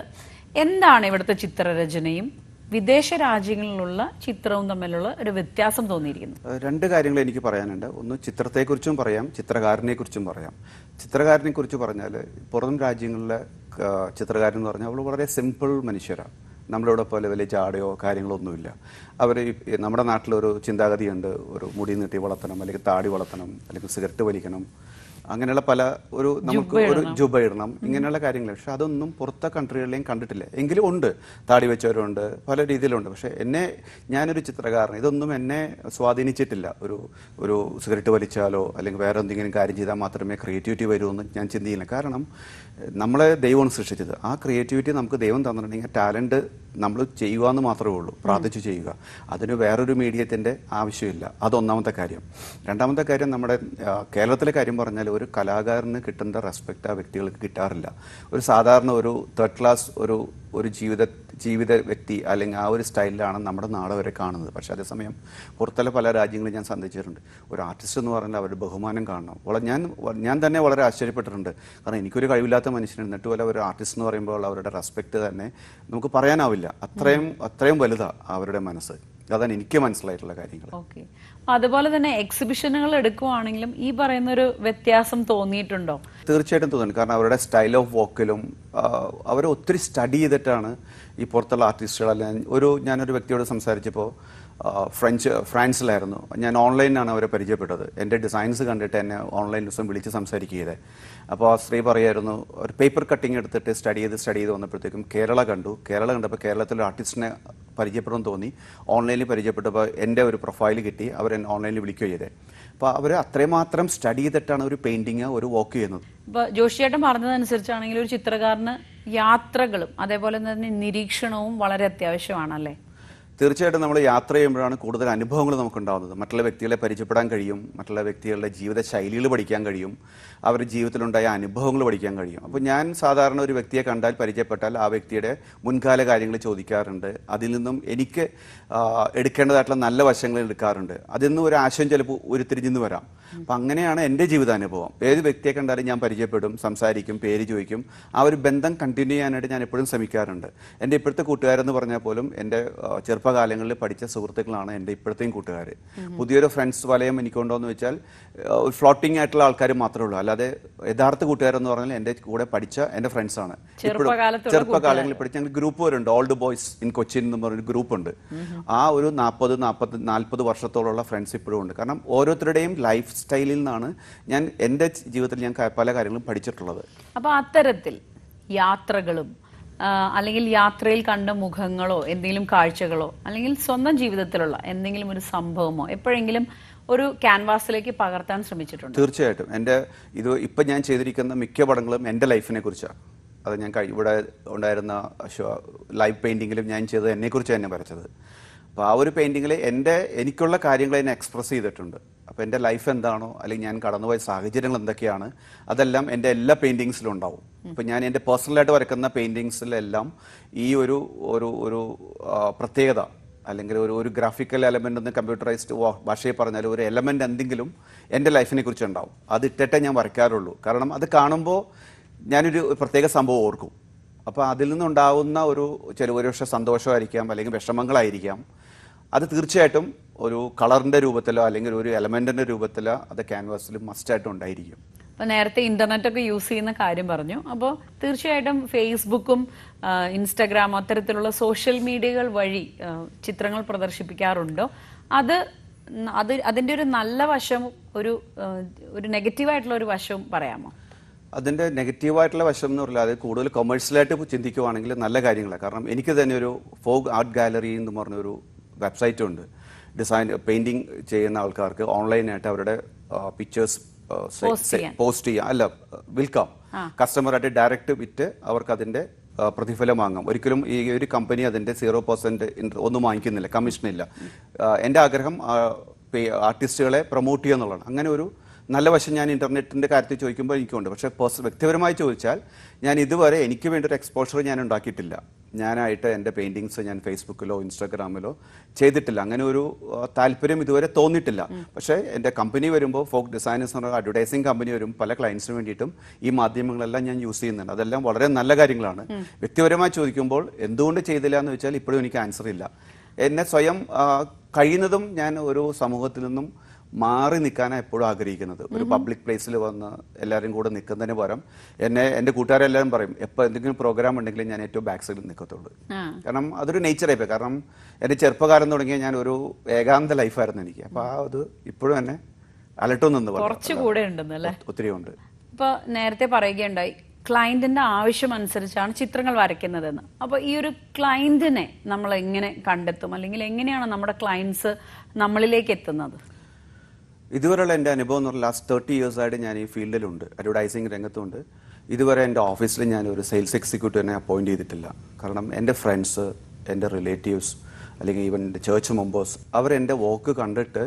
എന്താണ് ഇവിടുത്തെ ചിത്രരചനയും വിദേശ രാജ്യങ്ങളിലുള്ള ചിത്രവും തമ്മിലുള്ള ഒരു വ്യത്യാസം തോന്നിയിരിക്കുന്നു രണ്ട് കാര്യങ്ങൾ എനിക്ക് പറയാനുണ്ട് ഒന്ന് ചിത്രത്തെക്കുറിച്ചും പറയാം ചിത്രകാരനെക്കുറിച്ചും പറയാം ചിത്രകാരനെക്കുറിച്ച് പറഞ്ഞാൽ പുറം രാജ്യങ്ങളിലെ ചിത്രകാരൻ എന്ന് പറഞ്ഞാൽ അവൾ വളരെ സിമ്പിൾ മനുഷ്യരാണ് നമ്മളിവിടെ പോലെ വലിയ ചാടയോ കാര്യങ്ങളൊന്നുമില്ല അവർ നമ്മുടെ നാട്ടിലൊരു ചിന്താഗതിയുണ്ട് ഒരു മുടി നീട്ടി വളർത്തണം അല്ലെങ്കിൽ താടി വളർത്തണം അല്ലെങ്കിൽ സിഗരറ്റ് വലിക്കണം അങ്ങനെയുള്ള പല ഒരു നമുക്ക് ഒരു ജുബ ഇടണം ഇങ്ങനെയുള്ള കാര്യങ്ങൾ പക്ഷെ അതൊന്നും പുറത്തെ കൺട്രികളിലേയും കണ്ടിട്ടില്ല എങ്കിലും ഉണ്ട് താടി വെച്ചവരുണ്ട് പല രീതിയിലുണ്ട് പക്ഷെ എന്നെ ഞാനൊരു ചിത്രകാരൻ ഇതൊന്നും എന്നെ സ്വാധീനിച്ചിട്ടില്ല ഒരു ഒരു സിഗരറ്റ് വലിച്ചാലോ അല്ലെങ്കിൽ വേറെ എന്തെങ്കിലും കാര്യം ചെയ്താൽ മാത്രമേ ക്രിയേറ്റിവിറ്റി വരൂ എന്ന് ഞാൻ ചിന്തിക്കില്ല കാരണം നമ്മളെ ദൈവമാണ് സൃഷ്ടിച്ചത് ആ ക്രിയേറ്റിവിറ്റി നമുക്ക് ദൈവം തന്നിട്ടുണ്ടെങ്കിൽ ടാലൻറ്റ് നമ്മൾ ചെയ്യുക എന്ന് മാത്രമേ ഉള്ളൂ പ്രാർത്ഥിച്ചു ചെയ്യുക അതിന് വേറൊരു മീഡിയത്തിൻ്റെ ആവശ്യമില്ല അതൊന്നാമത്തെ കാര്യം രണ്ടാമത്തെ കാര്യം നമ്മുടെ കേരളത്തിലെ കാര്യം പറഞ്ഞാൽ ഒരു കലാകാരന് കിട്ടുന്ന റെസ്പെക്റ്റ് ആ വ്യക്തികൾക്ക് കിട്ടാറില്ല ഒരു സാധാരണ ഒരു തേർഡ് ക്ലാസ് ഒരു ഒരു ജീവിത ജീവിത വ്യക്തി അല്ലെങ്കിൽ ആ ഒരു സ്റ്റൈലിലാണ് നമ്മുടെ നാളെ വരെ കാണുന്നത് പക്ഷേ അതേസമയം പുറത്തുള്ള പല രാജ്യങ്ങളും ഞാൻ സന്ദർശിച്ചിട്ടുണ്ട് ഒരു ആർട്ടിസ്റ്റ് എന്ന് പറഞ്ഞാൽ അവരുടെ ബഹുമാനം കാണണം വളരെ ഞാൻ ഞാൻ തന്നെ വളരെ ആശ്ചര്യപ്പെട്ടിട്ടുണ്ട് കാരണം എനിക്കൊരു കഴിവില്ലാത്ത മനുഷ്യൻ എന്നിട്ട് പോലെ ഒരു ആർട്ടിസ്റ്റ് എന്ന് പറയുമ്പോൾ അവരുടെ റെസ്പെക്ട് തന്നെ നമുക്ക് പറയാനാവില്ല ഉണ്ടാവില്ല അത്രയും അത്രയും വലുതാ അവരുടെ മനസ്സ് അതാണ് എനിക്ക് മനസ്സിലായിട്ടുള്ള കാര്യങ്ങൾ അതുപോലെ തന്നെ എക്സിബിഷനുകൾ എടുക്കുവാണെങ്കിലും ഈ പറയുന്ന ഒരു വ്യത്യാസം തോന്നിയിട്ടുണ്ടോ തീർച്ചയായിട്ടും തോന്നുന്നു കാരണം അവരുടെ സ്റ്റൈൽ ഓഫ് വോക്കിലും അവരെ ഒത്തിരി സ്റ്റഡി ചെയ്തിട്ടാണ് ഈ പുറത്തുള്ള ആർട്ടിസ്റ്റുകൾ അല്ലെങ്കിൽ ഒരു ഞാനൊരു വ്യക്തിയോട് സംസാരിച്ചപ്പോൾ ഫ്രഞ്ച് ഫ്രാൻസിലായിരുന്നു ഞാൻ ഓൺലൈനാണ് അവരെ പരിചയപ്പെട്ടത് എൻ്റെ ഡിസൈൻസ് കണ്ടിട്ട് എന്നെ ഓൺലൈൻ ദിവസം വിളിച്ച് സംസാരിക്കുകയത് അപ്പോൾ ആ സ്ത്രീ പറയായിരുന്നു ഒരു പേപ്പർ കട്ടിങ് എടുത്തിട്ട് സ്റ്റഡി ചെയ്ത് സ്റ്റഡി ചെയ്ത് വന്നപ്പോഴത്തേക്കും കേരള കണ്ടു കേരള കണ്ടപ്പോൾ കേരളത്തിലെ ആർട്ടിസ്റ്റിനെ പരിചയപ്പെടുമെന്ന് തോന്നി ഓൺലൈനിൽ പരിചയപ്പെട്ടപ്പോൾ എൻ്റെ ഒരു പ്രൊഫൈൽ കിട്ടി അവർ എന്നെ ഓൺലൈനിൽ വിളിക്കുക ചെയ്തത് അപ്പോൾ അവർ അത്രമാത്രം സ്റ്റഡി ചെയ്തിട്ടാണ് ഒരു പെയിൻറ്റിങ് ഒരു വർക്ക് ചെയ്യുന്നത് ഇപ്പോൾ ജോഷിയേട്ടൻ പറഞ്ഞതനുസരിച്ചാണെങ്കിൽ ഒരു ചിത്രകാരന് യാത്രകളും അതേപോലെ തന്നെ നിരീക്ഷണവും വളരെ അത്യാവശ്യമാണല്ലേ തീർച്ചയായിട്ടും നമ്മൾ യാത്ര ചെയ്യുമ്പോഴാണ് കൂടുതൽ അനുഭവങ്ങൾ നമുക്കുണ്ടാകുന്നത് മറ്റുള്ള വ്യക്തികളെ പരിചയപ്പെടാൻ കഴിയും മറ്റുള്ള വ്യക്തികളുടെ ജീവിത ശൈലികൾ പഠിക്കാൻ കഴിയും അവരുടെ ജീവിതത്തിലുണ്ടായ അനുഭവങ്ങൾ പഠിക്കാൻ കഴിയും അപ്പോൾ ഞാൻ സാധാരണ ഒരു വ്യക്തിയെ കണ്ടാൽ പരിചയപ്പെട്ടാൽ ആ വ്യക്തിയുടെ മുൻകാല കാര്യങ്ങൾ ചോദിക്കാറുണ്ട് അതിൽ നിന്നും എനിക്ക് എടുക്കേണ്ടതായിട്ടുള്ള നല്ല വശങ്ങൾ എടുക്കാറുണ്ട് അതിൽ നിന്നും ഒരു ആശയം ചിലപ്പോൾ ഉരുത്തിരിഞ്ഞെന്ന് വരാം അപ്പം അങ്ങനെയാണ് എൻ്റെ ജീവിതാനുഭവം ഏത് വ്യക്തിയെ കണ്ടാലും ഞാൻ പരിചയപ്പെടും സംസാരിക്കും പേര് ചോദിക്കും ആ ഒരു ബന്ധം കണ്ടിന്യൂ ചെയ്യാനായിട്ട് ഞാൻ എപ്പോഴും ശ്രമിക്കാറുണ്ട് എൻ്റെ ഇപ്പോഴത്തെ കൂട്ടുകാരെന്ന് പറഞ്ഞാൽ പോലും എൻ്റെ ചെറുപ്പകാലങ്ങളിൽ പഠിച്ച സുഹൃത്തുക്കളാണ് എൻ്റെ ഇപ്പോഴത്തെയും കൂട്ടുകാർ പുതിയൊരു ഫ്രണ്ട്സ് വലയം എനിക്കുണ്ടോയെന്ന് വെച്ചാൽ ഫ്ലോട്ടിംഗ് ആയിട്ടുള്ള ആൾക്കാർ മാത്രമേ ഉള്ളൂ അല്ലാതെ യഥാർത്ഥ കൂട്ടുകാരെന്ന് പറഞ്ഞാൽ എന്റെ കൂടെ പഠിച്ച എന്റെ ഫ്രണ്ട്സ് ആണ് ചെറുപ്പകാലങ്ങളിൽ പഠിച്ച ഞങ്ങൾ ഗ്രൂപ്പ് വരുണ്ട് ഓൾഡ് ബോയ്സ് ഇൻ കൊച്ചിൻ എന്ന് പറഞ്ഞൊരു ഗ്രൂപ്പ് ഉണ്ട് ആ ഒരു നാൽപ്പത് നാൽപ്പത് നാൽപ്പത് വർഷത്തോളമുള്ള ഫ്രണ്ട്സ് ഇപ്പോഴും ഉണ്ട് കാരണം ഓരോരുത്തരുടെയും ലൈഫ് സ്റ്റൈലിൽ നിന്നാണ് ഞാൻ എന്റെ ജീവിതത്തിൽ ഞാൻ പല കാര്യങ്ങളും പഠിച്ചിട്ടുള്ളത് അപ്പോൾ അത്തരത്തിൽ യാത്രകളും അല്ലെങ്കിൽ യാത്രയിൽ കണ്ട മുഖങ്ങളോ എന്തെങ്കിലും കാഴ്ചകളോ അല്ലെങ്കിൽ സ്വന്തം ജീവിതത്തിലുള്ള എന്തെങ്കിലും ഒരു സംഭവമോ എപ്പോഴെങ്കിലും ഒരു ക്യാൻവാസിലേക്ക് പകർത്താൻ ശ്രമിച്ചിട്ടുണ്ട് തീർച്ചയായിട്ടും എൻ്റെ ഇത് ഇപ്പം ഞാൻ ചെയ്തിരിക്കുന്ന മിക്ക പടങ്ങളും എൻ്റെ ലൈഫിനെ കുറിച്ചാണ് അത് ഞാൻ ഇവിടെ ഉണ്ടായിരുന്ന ലൈവ് പെയിൻറ്റിങ്ങിലും ഞാൻ ചെയ്തത് കുറിച്ച് തന്നെ വരച്ചത് അപ്പോൾ ആ ഒരു പെയിൻറ്റിങ്ങിൽ എൻ്റെ എനിക്കുള്ള കാര്യങ്ങൾ എന്നെ എക്സ്പ്രസ് ചെയ്തിട്ടുണ്ട് അപ്പോൾ എൻ്റെ ലൈഫ് എന്താണോ അല്ലെങ്കിൽ ഞാൻ കടന്നുപോയ സാഹചര്യങ്ങൾ എന്തൊക്കെയാണ് അതെല്ലാം എൻ്റെ എല്ലാ പെയിൻറ്റിങ്സിലും ഉണ്ടാവും അപ്പോൾ ഞാൻ എൻ്റെ പേഴ്സണലായിട്ട് വരക്കുന്ന പെയിൻറ്റിങ്സിലെല്ലാം ഈ ഒരു ഒരു ഒരു പ്രത്യേകത അല്ലെങ്കിൽ ഒരു ഒരു ഗ്രാഫിക്കൽ എലമെൻ്റ് ഒന്ന് കമ്പ്യൂട്ടറൈസ്ഡ് ഭാഷയിൽ പറഞ്ഞാൽ ഒരു എലമെൻ്റ് എന്തെങ്കിലും എൻ്റെ ലൈഫിനെ കുറിച്ച് ഉണ്ടാവും അത് ഇട്ടിട്ടേ ഞാൻ വരയ്ക്കാറുള്ളൂ കാരണം അത് കാണുമ്പോൾ ഞാനൊരു പ്രത്യേക സംഭവം ഓർക്കും അപ്പോൾ അതിൽ നിന്നുണ്ടാവുന്ന ഒരു ചെറുപരിപക്ഷ സന്തോഷമായിരിക്കാം അല്ലെങ്കിൽ വിഷമങ്ങളായിരിക്കാം അത് തീർച്ചയായിട്ടും ഒരു കളറിൻ്റെ രൂപത്തിലോ അല്ലെങ്കിൽ ഒരു എലമെൻറ്റിൻ്റെ രൂപത്തിലോ അത് ക്യാൻവാസിൽ മസ്റ്റായിട്ടും ഉണ്ടായിരിക്കും നേരത്തെ ഇന്റർനെറ്റ് ഒക്കെ യൂസ് ചെയ്യുന്ന കാര്യം പറഞ്ഞു അപ്പോൾ തീർച്ചയായിട്ടും ഫേസ്ബുക്കും ഇൻസ്റ്റാഗ്രാം അത്തരത്തിലുള്ള സോഷ്യൽ മീഡിയകൾ വഴി ചിത്രങ്ങൾ പ്രദർശിപ്പിക്കാറുണ്ടോ അത് അത് അതിൻ്റെ ഒരു നല്ല വശം ഒരു ഒരു നെഗറ്റീവായിട്ടുള്ള ഒരു വശവും പറയാമോ അതിൻ്റെ നെഗറ്റീവായിട്ടുള്ള വശം എന്ന് പറഞ്ഞാൽ അത് കൂടുതൽ കൊമേഴ്സ്യലായിട്ട് ചിന്തിക്കുവാണെങ്കിൽ നല്ല കാര്യങ്ങളാണ് കാരണം എനിക്ക് തന്നെ ഒരു ഫോഗ് ആർട്ട് ഗാലറി എന്ന് പറഞ്ഞൊരു വെബ്സൈറ്റ് ഉണ്ട് ഡിസൈൻ പെയിന്റിങ് ചെയ്യുന്ന ആൾക്കാർക്ക് ഓൺലൈനായിട്ട് അവരുടെ പിക്ചേഴ്സ് പോസ്റ്റ് ചെയ്യാം അല്ല വിൽക്കാം കസ്റ്റമറായിട്ട് ഡയറക്റ്റ് വിറ്റ് അവർക്ക് അതിന്റെ പ്രതിഫലം വാങ്ങാം ഒരിക്കലും ഈ ഒരു കമ്പനി അതിന്റെ സീറോ പെർസെന്റ് ഒന്നും വാങ്ങിക്കുന്നില്ല കമ്മീഷനില്ല എന്റെ ആഗ്രഹം ആർട്ടിസ്റ്റുകളെ പ്രൊമോട്ട് ചെയ്യുക എന്നുള്ളതാണ് അങ്ങനെ ഒരു നല്ല വശം ഞാൻ ഇന്റർനെറ്റിന്റെ കാര്യത്തിൽ ചോദിക്കുമ്പോൾ എനിക്കുണ്ട് പക്ഷേ വ്യക്തിപരമായി ചോദിച്ചാൽ ഞാൻ ഇതുവരെ എനിക്ക് വേണ്ടി ഒരു എക്സ്പോഷർ ഞാൻ ഉണ്ടാക്കിയിട്ടില്ല ഞാനായിട്ട് എൻ്റെ പെയിൻറ്റിങ്സ് ഞാൻ ഫേസ്ബുക്കിലോ ഇൻസ്റ്റാഗ്രാമിലോ ചെയ്തിട്ടില്ല അങ്ങനെ ഒരു താല്പര്യം ഇതുവരെ തോന്നിയിട്ടില്ല പക്ഷേ എൻ്റെ കമ്പനി വരുമ്പോൾ ഫോക്ക് ഡിസൈനേഴ്സ് എന്ന് പറഞ്ഞാൽ അഡ്വർടൈസിങ് കമ്പനി വരും പല ക്ലയൻസിന് വേണ്ടിയിട്ടും ഈ മാധ്യമങ്ങളെല്ലാം ഞാൻ യൂസ് ചെയ്യുന്നുണ്ട് അതെല്ലാം വളരെ നല്ല കാര്യങ്ങളാണ് വ്യക്തിപരമായി ചോദിക്കുമ്പോൾ എന്തുകൊണ്ട് ചെയ്തില്ല എന്ന് വെച്ചാൽ ഇപ്പോഴും എനിക്ക് ആൻസർ ഇല്ല എന്നെ സ്വയം കഴിയുന്നതും ഞാൻ ഒരു സമൂഹത്തിൽ നിന്നും മാറി നിൽക്കാനാണ് എപ്പോഴും ആഗ്രഹിക്കുന്നത് ഒരു പബ്ലിക് പ്ലേസിൽ വന്ന് എല്ലാവരും കൂടെ നിൽക്കുന്നതിന് പകരം എന്നെ എൻ്റെ കൂട്ടുകാരെല്ലാവരും പറയും എപ്പോൾ എന്തെങ്കിലും പ്രോഗ്രാം ഉണ്ടെങ്കിലും ഞാൻ ഏറ്റവും ബാക്ക് സൈഡിൽ നിൽക്കത്തുള്ളൂ കാരണം അതൊരു നേച്ചറായിപ്പോയി കാരണം എൻ്റെ ചെറുപ്പകാലം തുടങ്ങിയ ഞാൻ ഒരു ഏകാന്ത ലൈഫായിരുന്നു എനിക്ക് അപ്പോൾ ആ അത് ഇപ്പോഴും എന്നെ അലട്ടുന്നെന്ന് പറഞ്ഞു ഒത്തിരി ഉണ്ട് ഇപ്പോൾ നേരത്തെ പറയുകയുണ്ടായി ക്ലയന്റിന്റെ ആവശ്യം അനുസരിച്ചാണ് ചിത്രങ്ങൾ വരയ്ക്കുന്നതെന്ന് അപ്പോൾ ഈ ഒരു ക്ലയന്റിനെ നമ്മൾ എങ്ങനെ കണ്ടെത്തും അല്ലെങ്കിൽ എങ്ങനെയാണ് നമ്മുടെ ക്ലയന്റ്സ് നമ്മളിലേക്ക് എത്തുന്നത് ഇതുവരെയുള്ള എൻ്റെ അനുഭവം എന്ന് പറഞ്ഞാൽ ലാസ്റ്റ് തേർട്ടി ഇയേഴ്സായിട്ട് ഞാൻ ഈ ഫീൽഡിലുണ്ട് അഡ്വർടൈസിങ് രംഗത്തുണ്ട് ഇതുവരെ എൻ്റെ ഓഫീസിൽ ഞാൻ ഒരു സെയിൽസ് എക്സിക്യൂട്ടീവിനെ അപ്പോയിൻറ്റ് ചെയ്തിട്ടില്ല കാരണം എൻ്റെ ഫ്രണ്ട്സ് എൻ്റെ റിലേറ്റീവ്സ് അല്ലെങ്കിൽ ഈവൻ എൻ്റെ ചേർച്ച് മെമ്പേഴ്സ് അവർ എൻ്റെ വർക്ക് കണ്ടിട്ട്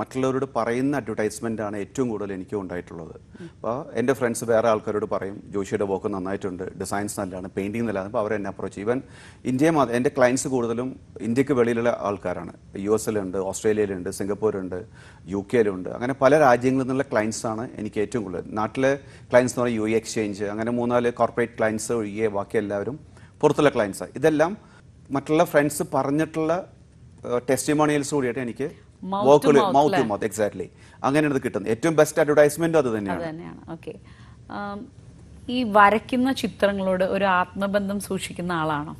മറ്റുള്ളവരോട് പറയുന്ന അഡ്വർടൈസ്മെൻ്റ് ആണ് ഏറ്റവും കൂടുതൽ എനിക്ക് ഉണ്ടായിട്ടുള്ളത് അപ്പോൾ എൻ്റെ ഫ്രണ്ട്സ് വേറെ ആൾക്കാരോട് പറയും ജോഷിയുടെ വോക്ക് നന്നായിട്ടുണ്ട് ഡിസൈൻസ് നല്ലതാണ് പെയിൻറ്റിങ് നല്ലതാണ് അപ്പോൾ അവരെന്നെ അപ്രോച്ച് ഈവൻ ഇന്ത്യ എൻ്റെ ക്ലയൻസ് കൂടുതലും ഇന്ത്യക്ക് വെളിയിലുള്ള ആൾക്കാരാണ് യു എല്ലുണ്ട് ഓസ്ട്രേലിയയിലുണ്ട് സിംഗപ്പൂരുണ്ട് യു കെയിലുണ്ട് അങ്ങനെ പല രാജ്യങ്ങളിൽ നിന്നുള്ള ക്ലയൻസാണ് എനിക്ക് ഏറ്റവും കൂടുതൽ നാട്ടിലെ ക്ലയൻസ് എന്ന് പറഞ്ഞാൽ യു എക്സ്ചേഞ്ച് അങ്ങനെ മൂന്നാല് കോർപ്പറേറ്റ് ക്ലയൻസ് ഒഴികെ ബാക്കി എല്ലാവരും പുറത്തുള്ള ക്ലയൻസാണ് ഇതെല്ലാം മറ്റുള്ള ഫ്രണ്ട്സ് പറഞ്ഞിട്ടുള്ള ടെസ്റ്റിമോണിയൽസ് കൂടിയായിട്ട് എനിക്ക് വോക്കുകൾ മൗത്ത് ടു മൗത്ത് എക്സാക്ട്ലി അങ്ങനെ ഇത് കിട്ടുന്നത് ഏറ്റവും ബെസ്റ്റ് അഡ്വർടൈസ്മെന്റും അത് തന്നെയാണ് ഓക്കെ um, ഈ വരയ്ക്കുന്ന ചിത്രങ്ങളോട് ഒരു ആത്മബന്ധം സൂക്ഷിക്കുന്ന ആളാണോ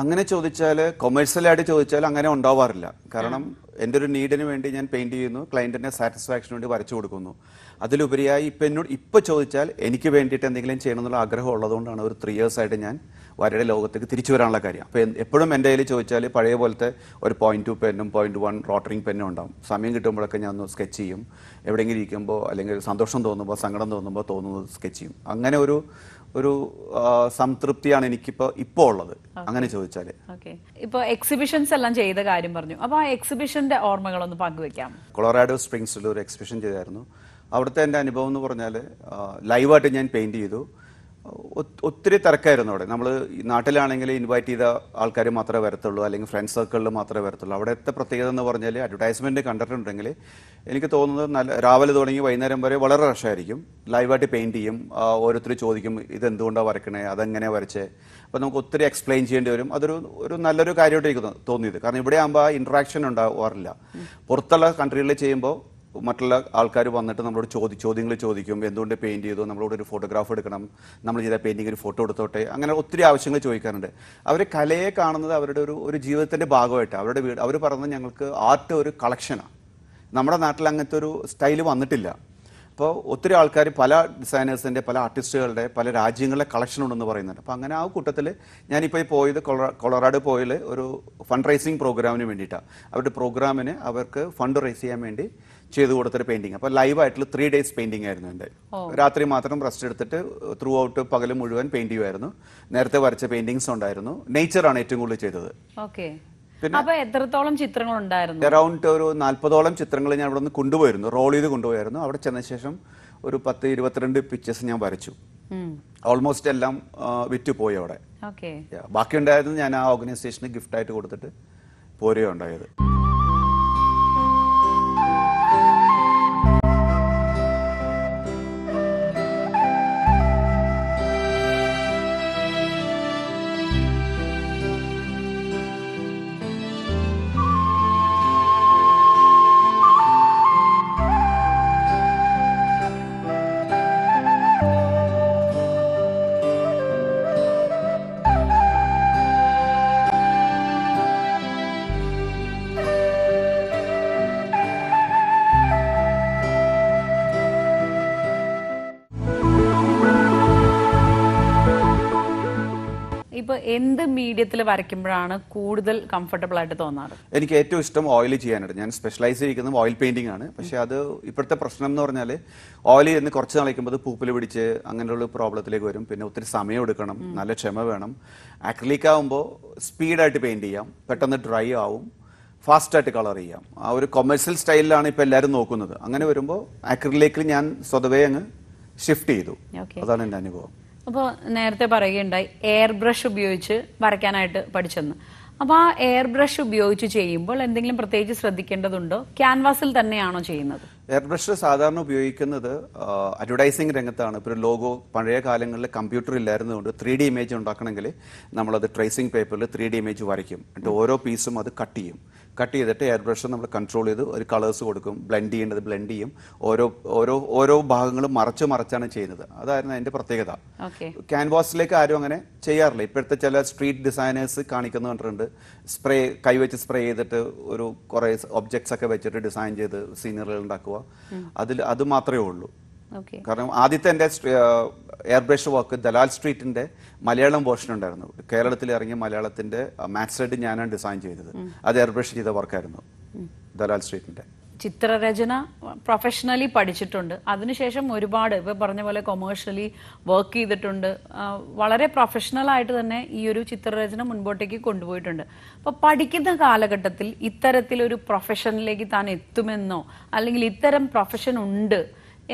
അങ്ങനെ ചോദിച്ചാൽ കൊമേഴ്സ്യലായിട്ട് ചോദിച്ചാൽ അങ്ങനെ ഉണ്ടാവാറില്ല കാരണം എൻ്റെ ഒരു നീഡിന് വേണ്ടി ഞാൻ പെയിൻറ് ചെയ്യുന്നു ക്ലയൻറ്റിൻ്റെ സാറ്റിസ്ഫാക്ഷന് വേണ്ടി വരച്ചു കൊടുക്കുന്നു അതിലുപരിയായി ഇപ്പം എന്നോട് ഇപ്പോൾ ചോദിച്ചാൽ എനിക്ക് വേണ്ടിയിട്ട് എന്തെങ്കിലും ചെയ്യണമെന്നുള്ള ആഗ്രഹം ഉള്ളതുകൊണ്ടാണ് ഒരു ത്രീ ഇയേഴ്സായിട്ട് ഞാൻ വരുടെ ലോകത്തേക്ക് തിരിച്ചു വരാനുള്ള കാര്യം അപ്പോൾ എപ്പോഴും എൻ്റെ കയ്യിൽ ചോദിച്ചാൽ പഴയ പോലത്തെ ഒരു പോയിന്റ് ടു പെന്നും പോയിന്റ് വൺ റോട്ടറിങ് പെന്നും ഉണ്ടാവും സമയം കിട്ടുമ്പോഴൊക്കെ ഞാൻ ഒന്ന് സ്കെച്ച് ചെയ്യും എവിടെയെങ്കിലും ഇരിക്കുമ്പോൾ അല്ലെങ്കിൽ സന്തോഷം തോന്നുമ്പോൾ സങ്കടം തോന്നുമ്പോൾ തോന്നുന്നത് സ്കെച്ച് ചെയ്യും അങ്ങനെ ഒരു ഒരു സംതൃപ്തിയാണ് എനിക്കിപ്പോ ഇപ്പോ ഉള്ളത് അങ്ങനെ ചോദിച്ചാൽ ഇപ്പൊ എക്സിബിഷൻസ് എല്ലാം ചെയ്ത കാര്യം പറഞ്ഞു അപ്പൊ ആ എക്സിബിഷന്റെ ഓർമ്മകളൊന്ന് പങ്കുവെക്കാം കൊളറാഡോ സ്പ്രിങ്സിൽ ഒരു എക്സിബിഷൻ ചെയ്തായിരുന്നു അവിടുത്തെ എൻ്റെ അനുഭവം എന്ന് പറഞ്ഞാൽ ലൈവായിട്ട് ഞാൻ പെയിന്റ് ചെയ്തു ഒത്തിരി തിരക്കായിരുന്നു അവിടെ നമ്മൾ നാട്ടിലാണെങ്കിൽ ഇൻവൈറ്റ് ചെയ്ത ആൾക്കാർ മാത്രമേ വരത്തുള്ളൂ അല്ലെങ്കിൽ ഫ്രണ്ട്സ് സർക്കിളിൽ മാത്രമേ വരത്തുള്ളൂ അവിടുത്തെ പ്രത്യേകത എന്ന് പറഞ്ഞാൽ അഡ്വർടൈസ്മെൻറ്റ് കണ്ടിട്ടുണ്ടെങ്കിൽ എനിക്ക് തോന്നുന്നത് നല്ല രാവിലെ തുടങ്ങി വൈകുന്നേരം വരെ വളരെ റഷായിരിക്കും ലൈവായിട്ട് പെയിൻറ്റ് ചെയ്യും ഓരോരുത്തർ ചോദിക്കും ഇതെന്തുകൊണ്ടാണ് വരക്കണേ അതെങ്ങനെ വരച്ചേ അപ്പോൾ നമുക്ക് ഒത്തിരി എക്സ്പ്ലെയിൻ ചെയ്യേണ്ടി വരും അതൊരു ഒരു നല്ലൊരു കാര്യമായിട്ട് എനിക്ക് തോന്നിയത് കാരണം ഇവിടെ ആകുമ്പോൾ ആ ഇൻട്രാക്ഷൻ ഉണ്ടാവാറില്ല പുറത്തുള്ള കൺട്രികളിൽ ചെയ്യുമ്പോൾ മറ്റുള്ള ആൾക്കാർ വന്നിട്ട് നമ്മളോട് ചോദ്യം ചോദ്യങ്ങൾ ചോദിക്കും എന്തുകൊണ്ട് പെയിൻറ് ചെയ്തു നമ്മളോട് ഒരു ഫോട്ടോഗ്രാഫ് എടുക്കണം നമ്മൾ ചെയ്ത പെയിൻറ്റിംഗ് ഒരു ഫോട്ടോ എടുത്തോട്ടെ അങ്ങനെ ഒത്തിരി ആവശ്യങ്ങൾ ചോദിക്കാറുണ്ട് അവർ കലയെ കാണുന്നത് അവരുടെ ഒരു ഒരു ജീവിതത്തിൻ്റെ ഭാഗമായിട്ട് അവരുടെ വീട് അവർ പറയുന്നത് ഞങ്ങൾക്ക് ആർട്ട് ഒരു കളക്ഷനാണ് നമ്മുടെ നാട്ടിൽ അങ്ങനത്തെ ഒരു സ്റ്റൈൽ വന്നിട്ടില്ല അപ്പോൾ ഒത്തിരി ആൾക്കാർ പല ഡിസൈനേഴ്സിൻ്റെ പല ആർട്ടിസ്റ്റുകളുടെ പല രാജ്യങ്ങളിലെ കളക്ഷൻ ഉണ്ടെന്ന് പറയുന്നുണ്ട് അപ്പോൾ അങ്ങനെ ആ കൂട്ടത്തിൽ ഞാനിപ്പോൾ പോയത് കൊള കൊളറാഡ് പോയിൽ ഒരു ഫണ്ട് റൈസിങ് പ്രോഗ്രാമിന് വേണ്ടിയിട്ടാണ് അവരുടെ പ്രോഗ്രാമിന് അവർക്ക് ഫണ്ട് റൈസ് ചെയ്യാൻ വേണ്ടി ചെയ്തു കൊടുത്തൊരു പെയിന്റിങ് അപ്പോൾ ലൈവ് ആയിട്ടുള്ള ത്രീ ഡേയ്സ് പെയിന്റിംഗ് ആയിരുന്നു എന്റെ രാത്രി മാത്രം റെസ്റ്റ് എടുത്തിട്ട് ത്രൂ ഔട്ട് പകൽ മുഴുവൻ പെയിന്റ് ചെയ്യുമായിരുന്നു നേരത്തെ വരച്ച പെയിന്റിങ്സ് ഉണ്ടായിരുന്നു നേച്ചറാണ് ഏറ്റവും കൂടുതൽ ചെയ്തത് അപ്പൊ എത്രത്തോളം ചിത്രങ്ങൾ ഉണ്ടായിരുന്നു അറൌണ്ട് ഒരു നാല്പതോളം ചിത്രങ്ങൾ ഞാൻ ഇവിടെ നിന്ന് കൊണ്ടുപോയിരുന്നു റോൾ ചെയ്ത് കൊണ്ടുപോയിരുന്നു അവിടെ ചെന്ന ശേഷം ഒരു പത്ത് ഇരുപത്തിരണ്ട് പിക്ചേഴ്സ് ഞാൻ വരച്ചു ഓൾമോസ്റ്റ് എല്ലാം വിറ്റ് പോയി അവിടെ ബാക്കി ഉണ്ടായിരുന്നത് ഞാൻ ആ ഓർഗനൈസേഷന് ഗിഫ്റ്റ് ആയിട്ട് കൊടുത്തിട്ട് പോരുകയുണ്ടായത് എന്ത് മീഡിയത്തിൽ വരയ്ക്കുമ്പോഴാണ് കൂടുതൽ കംഫർട്ടബിൾ ആയിട്ട് തോന്നാറ് എനിക്ക് ഏറ്റവും ഇഷ്ടം ഓയിൽ ചെയ്യാനായിട്ട് ഞാൻ സ്പെഷ്യലൈസ് ചെയ്തിരിക്കുന്നത് ഓയിൽ പെയിന്റിംഗ് ആണ് പക്ഷേ അത് ഇപ്പോഴത്തെ പ്രശ്നം എന്ന് പറഞ്ഞാൽ ഓയിൽ എന്ന് കുറച്ച് നാളേക്കുമ്പോൾ അത് പൂപ്പിൽ പിടിച്ച് അങ്ങനെയുള്ള പ്രോബ്ലത്തിലേക്ക് വരും പിന്നെ ഒത്തിരി സമയം എടുക്കണം നല്ല ക്ഷമ വേണം ആക്രിലിക് ആവുമ്പോൾ സ്പീഡായിട്ട് പെയിന്റ് ചെയ്യാം പെട്ടെന്ന് ഡ്രൈ ആവും ഫാസ്റ്റായിട്ട് കളർ ചെയ്യാം ആ ഒരു കൊമേഴ്സ്യൽ സ്റ്റൈലിലാണ് ഇപ്പോൾ എല്ലാവരും നോക്കുന്നത് അങ്ങനെ വരുമ്പോൾ ആക്രിലിക്കിൽ ഞാൻ സ്വതവേ അങ്ങ് ഷിഫ്റ്റ് ചെയ്തു അതാണ് എൻ്റെ അനുഭവം അപ്പോൾ നേരത്തെ പറയുകയുണ്ടായി എയർ ബ്രഷ് ഉപയോഗിച്ച് വരയ്ക്കാനായിട്ട് പഠിച്ചെന്ന് അപ്പോൾ ആ എയർ ബ്രഷ് ഉപയോഗിച്ച് ചെയ്യുമ്പോൾ എന്തെങ്കിലും പ്രത്യേകിച്ച് ശ്രദ്ധിക്കേണ്ടതുണ്ടോ ക്യാൻവാസിൽ തന്നെയാണോ ചെയ്യുന്നത് എയർ ബ്രഷ് സാധാരണ ഉപയോഗിക്കുന്നത് അഡ്വർടൈസിംഗ് രംഗത്താണ് ഇപ്പോൾ ലോഗോ പഴയ കാലങ്ങളിൽ കമ്പ്യൂട്ടർ ഇല്ലായിരുന്നതുകൊണ്ട് ത്രീ ഡി ഇമേജ് ഉണ്ടാക്കണമെങ്കിൽ നമ്മളത് ട്രേസിംഗ് പേപ്പറിൽ ത്രീ ഡി ഇമേജ് വരയ്ക്കും എന്നിട്ട് ഓരോ പീസും അത് കട്ട് ചെയ്യും കട്ട് ചെയ്തിട്ട് എയർ ബ്രഷ് നമ്മൾ കൺട്രോൾ ചെയ്ത് ഒരു കളേഴ്സ് കൊടുക്കും ബ്ലെൻഡ് ചെയ്യേണ്ടത് ബ്ലെൻഡ് ചെയ്യും ഓരോ ഓരോ ഓരോ ഭാഗങ്ങളും മറച്ച് മറച്ചാണ് ചെയ്യുന്നത് അതായിരുന്നു അതിന്റെ പ്രത്യേകത ക്യാൻവാസിലേക്ക് ആരും അങ്ങനെ ചെയ്യാറില്ല ഇപ്പോഴത്തെ ചില സ്ട്രീറ്റ് ഡിസൈനേഴ്സ് കാണിക്കുന്നു കണ്ടിട്ടുണ്ട് സ്പ്രേ കൈവച്ച് സ്പ്രേ ചെയ്തിട്ട് ഒരു കുറേ ഒബ്ജക്ട്സ് ഒക്കെ വെച്ചിട്ട് ഡിസൈൻ ചെയ്ത് സീനറികൾ ഉണ്ടാക്കുക അതിൽ അത് മാത്രമേ ഉള്ളൂ കാരണം ആദ്യത്തെ എൻ്റെ എയർബ്രഷ് വർക്ക് ദലാൽ സ്ട്രീറ്റിന്റെ മലയാളം പോർഷൻ ഉണ്ടായിരുന്നു കേരളത്തിൽ ഇറങ്ങിയ മലയാളത്തിന്റെ മാത്സ് റെഡ് ഞാനാണ് ഡിസൈൻ ചെയ്തത് അത് എയർബ്രഷ് ചെയ്ത വർക്കായിരുന്നു ദലാൽ സ്ട്രീറ്റിന്റെ ചിത്രരചന പ്രൊഫഷണലി പഠിച്ചിട്ടുണ്ട് അതിനുശേഷം ഒരുപാട് ഇപ്പൊ പറഞ്ഞ പോലെ കൊമേഴ്ഷ്യലി വർക്ക് ചെയ്തിട്ടുണ്ട് വളരെ പ്രൊഫഷണൽ ആയിട്ട് തന്നെ ഈ ഒരു ചിത്രരചന മുൻപോട്ടേക്ക് കൊണ്ടുപോയിട്ടുണ്ട് അപ്പൊ പഠിക്കുന്ന കാലഘട്ടത്തിൽ ഇത്തരത്തിലൊരു പ്രൊഫഷനിലേക്ക് താൻ എത്തുമെന്നോ അല്ലെങ്കിൽ ഇത്തരം പ്രൊഫഷൻ ഉണ്ട്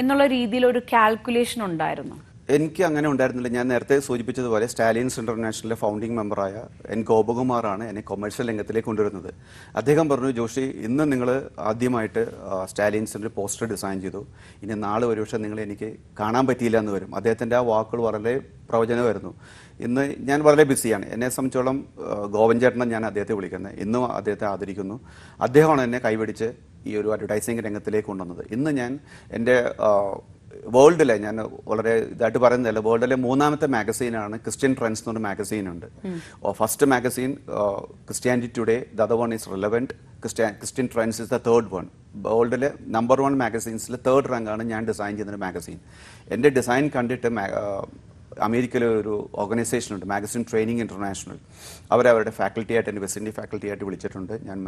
എന്നുള്ള രീതിയിൽ ഒരു കാൽക്കുലേഷൻ ഉണ്ടായിരുന്നു എനിക്ക് അങ്ങനെ ഉണ്ടായിരുന്നില്ല ഞാൻ നേരത്തെ സൂചിപ്പിച്ചതുപോലെ സ്റ്റാലിയൻസ് ഇന്റർനാഷണലിലെ ഫൗണ്ടിങ് മെമ്പറായ എൻ ഗോപകുമാറാണ് എന്നെ കൊമേഴ്സ്യൽ രംഗത്തിലേക്ക് കൊണ്ടുവരുന്നത് അദ്ദേഹം പറഞ്ഞു ജോഷി ഇന്ന് നിങ്ങൾ ആദ്യമായിട്ട് സ്റ്റാലിയൻസിൻ്റെ ഒരു പോസ്റ്റർ ഡിസൈൻ ചെയ്തു ഇനി നാളെ ഒരുപക്ഷെ നിങ്ങൾ എനിക്ക് കാണാൻ പറ്റിയില്ല എന്ന് വരും അദ്ദേഹത്തിൻ്റെ ആ വാക്കുകൾ വളരെ പ്രവചനമായിരുന്നു ഇന്ന് ഞാൻ വളരെ ബിസിയാണ് എന്നെ സംബന്ധിച്ചോളം ഗോവൻ ചേട്ടനെ ഞാൻ അദ്ദേഹത്തെ വിളിക്കുന്നത് ഇന്നും അദ്ദേഹത്തെ ആദരിക്കുന്നു അദ്ദേഹമാണ് എന്നെ കൈപിടിച്ച് ഈ ഒരു അഡ്വർടൈസിങ് രംഗത്തിലേക്ക് കൊണ്ടുവന്നത് ഇന്ന് ഞാൻ എൻ്റെ വേൾഡിലെ ഞാൻ വളരെ ഇതായിട്ട് പറയുന്നതല്ല വേൾഡിലെ മൂന്നാമത്തെ മാഗസീനാണ് ക്രിസ്ത്യൻ ട്രെൻഡ്സ് എന്ന് പറഞ്ഞ മാഗസീൻ ഉണ്ട് first magazine Christianity today the other one is relevant Christian Christian trends is the third one വേൾഡിലെ നമ്പർ വൺ മാഗസീൻസിലെ തേർഡ് റാങ്കാണ് ഞാൻ ഡിസൈൻ ചെയ്യുന്ന മാഗസീൻ എൻ്റെ ഡിസൈൻ കണ്ടിട്ട് അമേരിക്കയിലെ ഒരു ഓർഗനൈസേഷൻ ഉണ്ട് മാഗസിൻ ട്രെയിനിങ് ഇന്റർനാഷണൽ അവരവരുടെ ആയിട്ട് എൻ്റെ വെസ്റ്റ് ആയിട്ട് വിളിച്ചിട്ടുണ്ട് ഞാൻ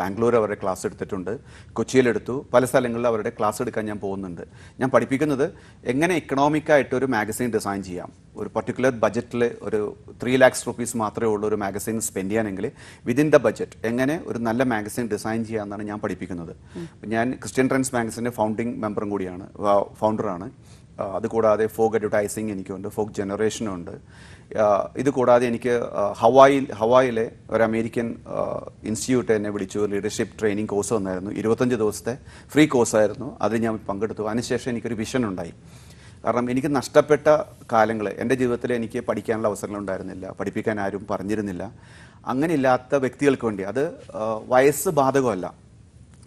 ബാംഗ്ലൂർ അവരുടെ ക്ലാസ് എടുത്തിട്ടുണ്ട് കൊച്ചിയിലെടുത്തു പല സ്ഥലങ്ങളിൽ അവരുടെ ക്ലാസ് എടുക്കാൻ ഞാൻ പോകുന്നുണ്ട് ഞാൻ പഠിപ്പിക്കുന്നത് എങ്ങനെ ഇക്കണോമിക്കായിട്ട് ഒരു മാഗസിൻ ഡിസൈൻ ചെയ്യാം ഒരു പർട്ടിക്കുലർ ബജറ്റിൽ ഒരു ത്രീ ലാക്സ് റുപ്പീസ് മാത്രമേ ഉള്ളൂ ഒരു മാഗസിൻ സ്പെൻഡ് ചെയ്യാനെങ്കിൽ വിതിൻ ദ ബജറ്റ് എങ്ങനെ ഒരു നല്ല മാഗസിൻ ഡിസൈൻ ചെയ്യാമെന്നാണ് ഞാൻ പഠിപ്പിക്കുന്നത് ഞാൻ ക്രിസ്ത്യൻ ട്രെൻസ് മാഗസിൻ്റെ ഫൗണ്ടിങ് മെമ്പറും കൂടിയാണ് ഫൗണ്ടറാണ് അതുകൂടാതെ ഫോക്ക് അഡ്വർടൈസിങ് എനിക്കുണ്ട് ഫോക്ക് ജനറേഷനുണ്ട് ഇത് കൂടാതെ എനിക്ക് ഹവായിൽ ഹവായിലെ ഒരു അമേരിക്കൻ ഇൻസ്റ്റിറ്റ്യൂട്ട് എന്നെ വിളിച്ചു ലീഡർഷിപ്പ് ട്രെയിനിങ് കോഴ്സ് വന്നായിരുന്നു ഇരുപത്തഞ്ച് ദിവസത്തെ ഫ്രീ കോഴ്സായിരുന്നു അതിൽ ഞാൻ പങ്കെടുത്തു അതിനുശേഷം എനിക്കൊരു വിഷൻ ഉണ്ടായി കാരണം എനിക്ക് നഷ്ടപ്പെട്ട കാലങ്ങൾ എൻ്റെ ജീവിതത്തിൽ എനിക്ക് പഠിക്കാനുള്ള അവസരങ്ങൾ ഉണ്ടായിരുന്നില്ല പഠിപ്പിക്കാൻ ആരും പറഞ്ഞിരുന്നില്ല അങ്ങനെയില്ലാത്ത വ്യക്തികൾക്ക് വേണ്ടി അത് വയസ്സ് ബാധകമല്ല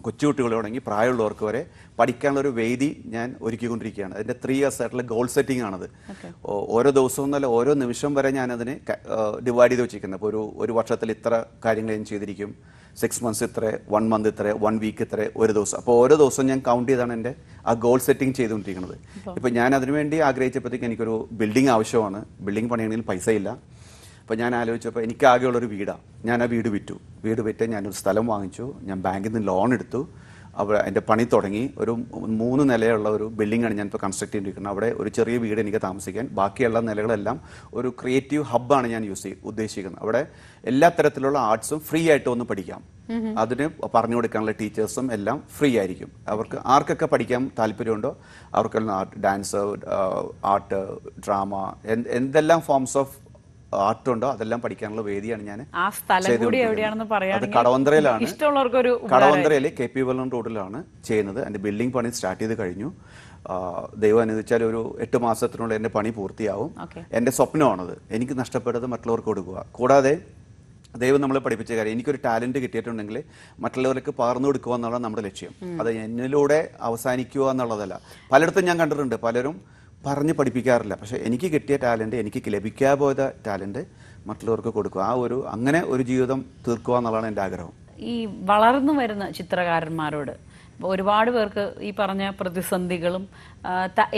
കൊച്ചുകുട്ടികളോടെങ്കിൽ പ്രായമുള്ളവർക്ക് വരെ പഠിക്കാനുള്ള ഒരു വേദി ഞാൻ ഒരുക്കിക്കൊണ്ടിരിക്കുകയാണ് അതിൻ്റെ ത്രീ ഇയേഴ്സ് ആയിട്ടുള്ള ഗോൾ സെറ്റിംഗ് ആണത് ഓരോ ദിവസവും എന്നല്ല ഓരോ നിമിഷം വരെ ഞാൻ അതിനെ ഡിവൈഡ് ചെയ്ത് വെച്ചിരിക്കുന്നത് അപ്പോൾ ഒരു ഒരു വർഷത്തിൽ ഇത്ര കാര്യങ്ങൾ ഞാൻ ചെയ്തിരിക്കും സിക്സ് മന്ത്സ് ഇത്ര വൺ മന്ത് ഇത്ര വൺ വീക്ക് ഇത്ര ഒരു ദിവസം അപ്പോൾ ഓരോ ദിവസവും ഞാൻ കൗണ്ട് ചെയ്താണ് എൻ്റെ ആ ഗോൾ സെറ്റിംഗ് ചെയ്തുകൊണ്ടിരിക്കുന്നത് ഇപ്പോൾ ഞാൻ അതിനുവേണ്ടി ആഗ്രഹിച്ചപ്പോഴത്തേക്ക് എനിക്കൊരു ബിൽഡിംഗ് ആവശ്യമാണ് ബിൽഡിംഗ് പണിയാണെങ്കിൽ പൈസയില്ല അപ്പോൾ ഞാൻ ആലോചിച്ചപ്പോൾ എനിക്ക് വീടാണ് ഞാൻ ആ വീട് വിറ്റു വീട് വിറ്റ് ഞാനൊരു സ്ഥലം വാങ്ങിച്ചു ഞാൻ ബാങ്കിൽ നിന്ന് ലോൺ എടുത്തു അവിടെ എൻ്റെ പണി തുടങ്ങി ഒരു മൂന്ന് നിലയുള്ള ഒരു ബിൽഡിങ്ങാണ് ഞാനിപ്പോൾ കൺസ്ട്രക്ട് ചെയ്തിരിക്കുന്നത് അവിടെ ഒരു ചെറിയ വീട് എനിക്ക് താമസിക്കാൻ ബാക്കിയുള്ള നിലകളെല്ലാം ഒരു ക്രിയേറ്റീവ് ഹബ്ബാണ് ഞാൻ യൂസ് ചെയ്യുന്നത് ഉദ്ദേശിക്കുന്നത് അവിടെ എല്ലാ തരത്തിലുള്ള ആർട്സും ഫ്രീ ആയിട്ട് ഒന്ന് പഠിക്കാം അതിന് പറഞ്ഞു കൊടുക്കാനുള്ള ടീച്ചേഴ്സും എല്ലാം ഫ്രീ ആയിരിക്കും അവർക്ക് ആർക്കൊക്കെ പഠിക്കാൻ താല്പര്യമുണ്ടോ അവർക്കെല്ലാം ആർട്ട് ഡാൻസ് ആർട്ട് ഡ്രാമ എന്തെല്ലാം ഫോംസ് ഓഫ് ആർട്ടുണ്ടോ അതെല്ലാം പഠിക്കാനുള്ള വേദിയാണ് ഞാൻ ആ സ്ഥലം കൂടി എവിടെയാണെന്ന് കടവന്ത്രയിലാണ് ഇഷ്ടമുള്ളവർക്കൊരു കെ പി വെള്ളം റോഡിലാണ് ചെയ്യുന്നത് എന്റെ ബിൽഡിംഗ് പണി സ്റ്റാർട്ട് ചെയ്ത് കഴിഞ്ഞു ദൈവം അനുവദിച്ചാൽ ഒരു എട്ട് മാസത്തിനുള്ളിൽ എൻ്റെ പണി പൂർത്തിയാവും എൻ്റെ സ്വപ്നമാണത് എനിക്ക് നഷ്ടപ്പെട്ടത് മറ്റുള്ളവർക്ക് കൊടുക്കുക കൂടാതെ ദൈവം നമ്മളെ പഠിപ്പിച്ച കാര്യം എനിക്കൊരു ടാലന്റ് കിട്ടിയിട്ടുണ്ടെങ്കിൽ മറ്റുള്ളവർക്ക് പകർന്നു കൊടുക്കുക എന്നുള്ളതാണ് നമ്മുടെ ലക്ഷ്യം അത് എന്നിലൂടെ അവസാനിക്കുക എന്നുള്ളതല്ല പലയിടത്തും ഞാൻ കണ്ടിട്ടുണ്ട് പലരും പറഞ്ഞ് പഠിപ്പിക്കാറില്ല പക്ഷേ എനിക്ക് കിട്ടിയ ടാലൻറ്റ് എനിക്ക് ലഭിക്കാൻ പോയ ടാലൻറ്റ് മറ്റുള്ളവർക്ക് കൊടുക്കുക ആ ഒരു അങ്ങനെ ഒരു ജീവിതം തീർക്കുക എന്നുള്ളതാണ് എൻ്റെ ആഗ്രഹം ഈ വളർന്നു വരുന്ന ചിത്രകാരന്മാരോട് ഒരുപാട് പേർക്ക് ഈ പറഞ്ഞ പ്രതിസന്ധികളും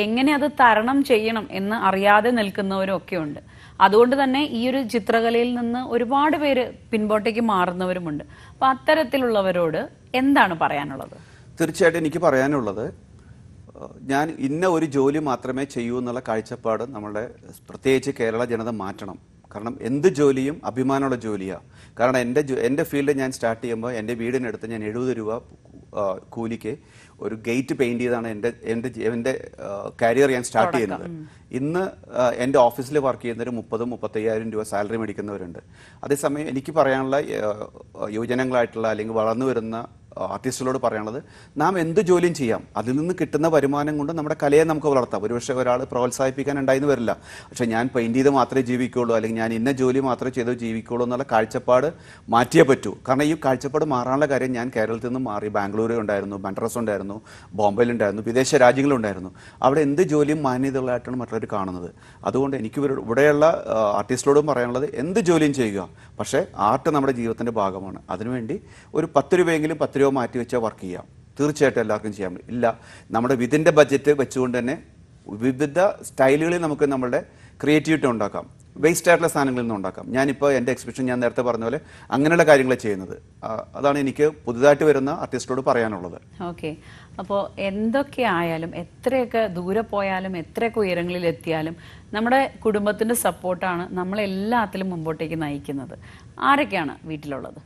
എങ്ങനെ അത് തരണം ചെയ്യണം എന്ന് അറിയാതെ നിൽക്കുന്നവരും ഒക്കെ ഉണ്ട് അതുകൊണ്ട് തന്നെ ഈ ഒരു ചിത്രകലയിൽ നിന്ന് ഒരുപാട് പേര് പിൻപോട്ടേക്ക് മാറുന്നവരുമുണ്ട് അപ്പൊ അത്തരത്തിലുള്ളവരോട് എന്താണ് പറയാനുള്ളത് തീർച്ചയായിട്ടും എനിക്ക് പറയാനുള്ളത് ഞാൻ ഇന്ന ഒരു ജോലി മാത്രമേ ചെയ്യൂ എന്നുള്ള കാഴ്ചപ്പാട് നമ്മുടെ പ്രത്യേകിച്ച് കേരള ജനത മാറ്റണം കാരണം എന്ത് ജോലിയും അഭിമാനമുള്ള ജോലിയാണ് കാരണം എൻ്റെ എൻ്റെ ഫീൽഡ് ഞാൻ സ്റ്റാർട്ട് ചെയ്യുമ്പോൾ എൻ്റെ വീടിനടുത്ത് ഞാൻ എഴുപത് രൂപ കൂലിക്ക് ഒരു ഗേറ്റ് പെയിന്റ് ചെയ്താണ് എൻ്റെ എൻ്റെ എൻ്റെ കരിയർ ഞാൻ സ്റ്റാർട്ട് ചെയ്യുന്നത് ഇന്ന് എൻ്റെ ഓഫീസിൽ വർക്ക് ചെയ്യുന്നവർ മുപ്പതും മുപ്പത്തയ്യായിരം രൂപ സാലറി മേടിക്കുന്നവരുണ്ട് അതേസമയം എനിക്ക് പറയാനുള്ള യുവജനങ്ങളായിട്ടുള്ള അല്ലെങ്കിൽ വളർന്നു വരുന്ന ആർട്ടിസ്റ്റുകളോട് പറയാനുള്ളത് നാം എന്ത് ജോലിയും ചെയ്യാം അതിൽ നിന്ന് കിട്ടുന്ന വരുമാനം കൊണ്ട് നമ്മുടെ കലയെ നമുക്ക് വളർത്താം ഒരുപക്ഷെ ഒരാൾ പ്രോത്സാഹിപ്പിക്കാൻ ഉണ്ടായിരുന്നു വരില്ല പക്ഷേ ഞാൻ പെയിൻറ്റ് ചെയ്ത് മാത്രമേ ജീവിക്കുകയുള്ളൂ അല്ലെങ്കിൽ ഞാൻ ഇന്ന ജോലി മാത്രമേ ചെയ്ത് ജീവിക്കുകയുള്ളൂ എന്നുള്ള കാഴ്ചപ്പാട് മാറ്റിയേ പറ്റൂ കാരണം ഈ കാഴ്ചപ്പാട് മാറാനുള്ള കാര്യം ഞാൻ കേരളത്തിൽ നിന്ന് മാറി ബാംഗ്ലൂരിൽ ഉണ്ടായിരുന്നു മദ്രാസ് ഉണ്ടായിരുന്നു ബോംബെയിൽ ഉണ്ടായിരുന്നു വിദേശ രാജ്യങ്ങളുണ്ടായിരുന്നു അവിടെ എന്ത് ജോലിയും മാന്യതകളായിട്ടാണ് മറ്റുള്ളവർ കാണുന്നത് അതുകൊണ്ട് എനിക്ക് ഇവിടെയുള്ള ആർട്ടിസ്റ്റുകളോടും പറയാനുള്ളത് എന്ത് ജോലിയും ചെയ്യുക പക്ഷേ ആർട്ട് നമ്മുടെ ജീവിതത്തിൻ്റെ ഭാഗമാണ് അതിനുവേണ്ടി ഒരു പത്ത് രൂപയെങ്കിലും പത്ത് മാറ്റി വെച്ചാൽ വർക്ക് ചെയ്യാം തീർച്ചയായിട്ടും എല്ലാവർക്കും ചെയ്യാൻ പറ്റും ഇല്ല നമ്മുടെ വിതിൻ്റെ ബഡ്ജറ്റ് വെച്ചുകൊണ്ട് തന്നെ വിവിധ സ്റ്റൈലുകളിൽ നമുക്ക് നമ്മുടെ ക്രിയേറ്റിവിറ്റി ഉണ്ടാക്കാം വേസ്റ്റ് ആയിട്ടുള്ള സാധനങ്ങളിൽ നിന്ന് ഉണ്ടാക്കാം ഞാനിപ്പോൾ എൻ്റെ എക്സിബിഷൻ ഞാൻ നേരത്തെ പറഞ്ഞ പോലെ അങ്ങനെയുള്ള കാര്യങ്ങൾ ചെയ്യുന്നത് അതാണ് എനിക്ക് പുതുതായിട്ട് വരുന്ന ആർട്ടിസ്റ്റോട് പറയാനുള്ളത് ഓക്കെ അപ്പോൾ എന്തൊക്കെ ആയാലും എത്രയൊക്കെ ദൂരെ പോയാലും എത്രയൊക്കെ ഉയരങ്ങളിൽ എത്തിയാലും നമ്മുടെ കുടുംബത്തിൻ്റെ സപ്പോർട്ടാണ് നമ്മളെല്ലാത്തിലും മുമ്പോട്ടേക്ക് നയിക്കുന്നത് ആരൊക്കെയാണ് വീട്ടിലുള്ളത്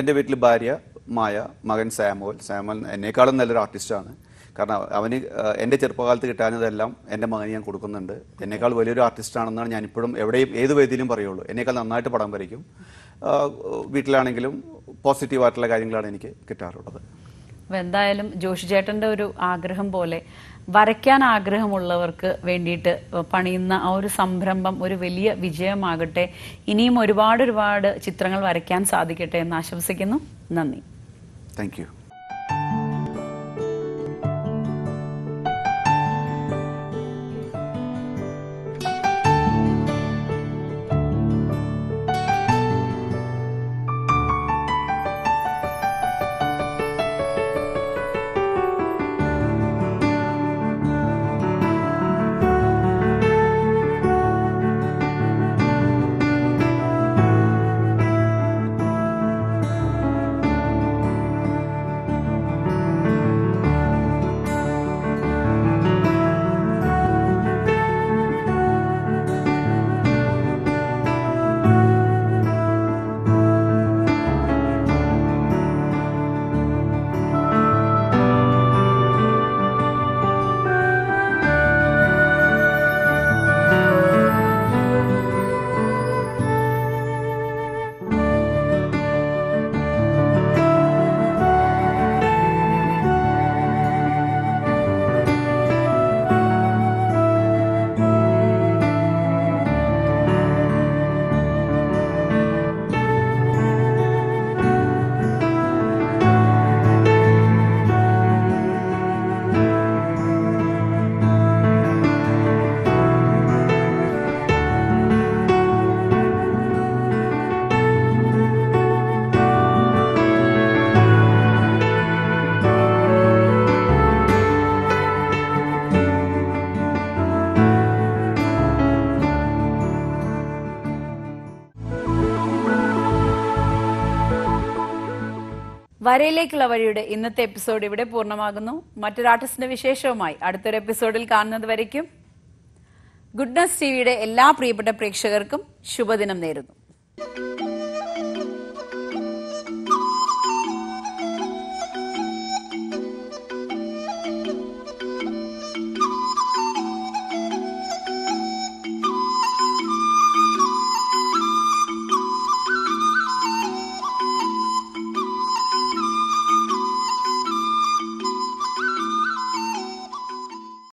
എൻ്റെ വീട്ടിൽ ഭാര്യ മായ മകൻ സാമോൽ സാമോൽ എന്നെക്കാളും നല്ലൊരു ആർട്ടിസ്റ്റാണ് കാരണം അവന് എൻ്റെ ചെറുപ്പകാലത്ത് കിട്ടാഞ്ഞതെല്ലാം എൻ്റെ മകന് ഞാൻ കൊടുക്കുന്നുണ്ട് എന്നേക്കാൾ വലിയൊരു ആർട്ടിസ്റ്റാണെന്നാണ് ഞാനിപ്പോഴും എവിടെയും ഏത് വേദിയിലും പറയുള്ളൂ എന്നേക്കാൾ നന്നായിട്ട് പടം വരയ്ക്കും വീട്ടിലാണെങ്കിലും പോസിറ്റീവായിട്ടുള്ള കാര്യങ്ങളാണ് എനിക്ക് കിട്ടാറുള്ളത് അപ്പോൾ എന്തായാലും ജോഷി ചേട്ടൻ്റെ ഒരു ആഗ്രഹം പോലെ വരയ്ക്കാൻ ആഗ്രഹമുള്ളവർക്ക് വേണ്ടിയിട്ട് പണിയുന്ന ആ ഒരു സംരംഭം ഒരു വലിയ വിജയമാകട്ടെ ഇനിയും ഒരുപാട് ഒരുപാട് ചിത്രങ്ങൾ വരയ്ക്കാൻ സാധിക്കട്ടെ എന്ന് ആശംസിക്കുന്നു നന്ദി Thank you. വരയിലേക്കുള്ള വഴിയുടെ ഇന്നത്തെ എപ്പിസോഡ് ഇവിടെ പൂർണ്ണമാകുന്നു മറ്റൊരു ആർട്ടിസ്റ്റിന്റെ വിശേഷവുമായി അടുത്തൊരു എപ്പിസോഡിൽ കാണുന്നത് വരയ്ക്കും ഗുഡ്നസ് ടിവിയുടെ എല്ലാ പ്രിയപ്പെട്ട പ്രേക്ഷകർക്കും ശുഭദിനം നേരുന്നു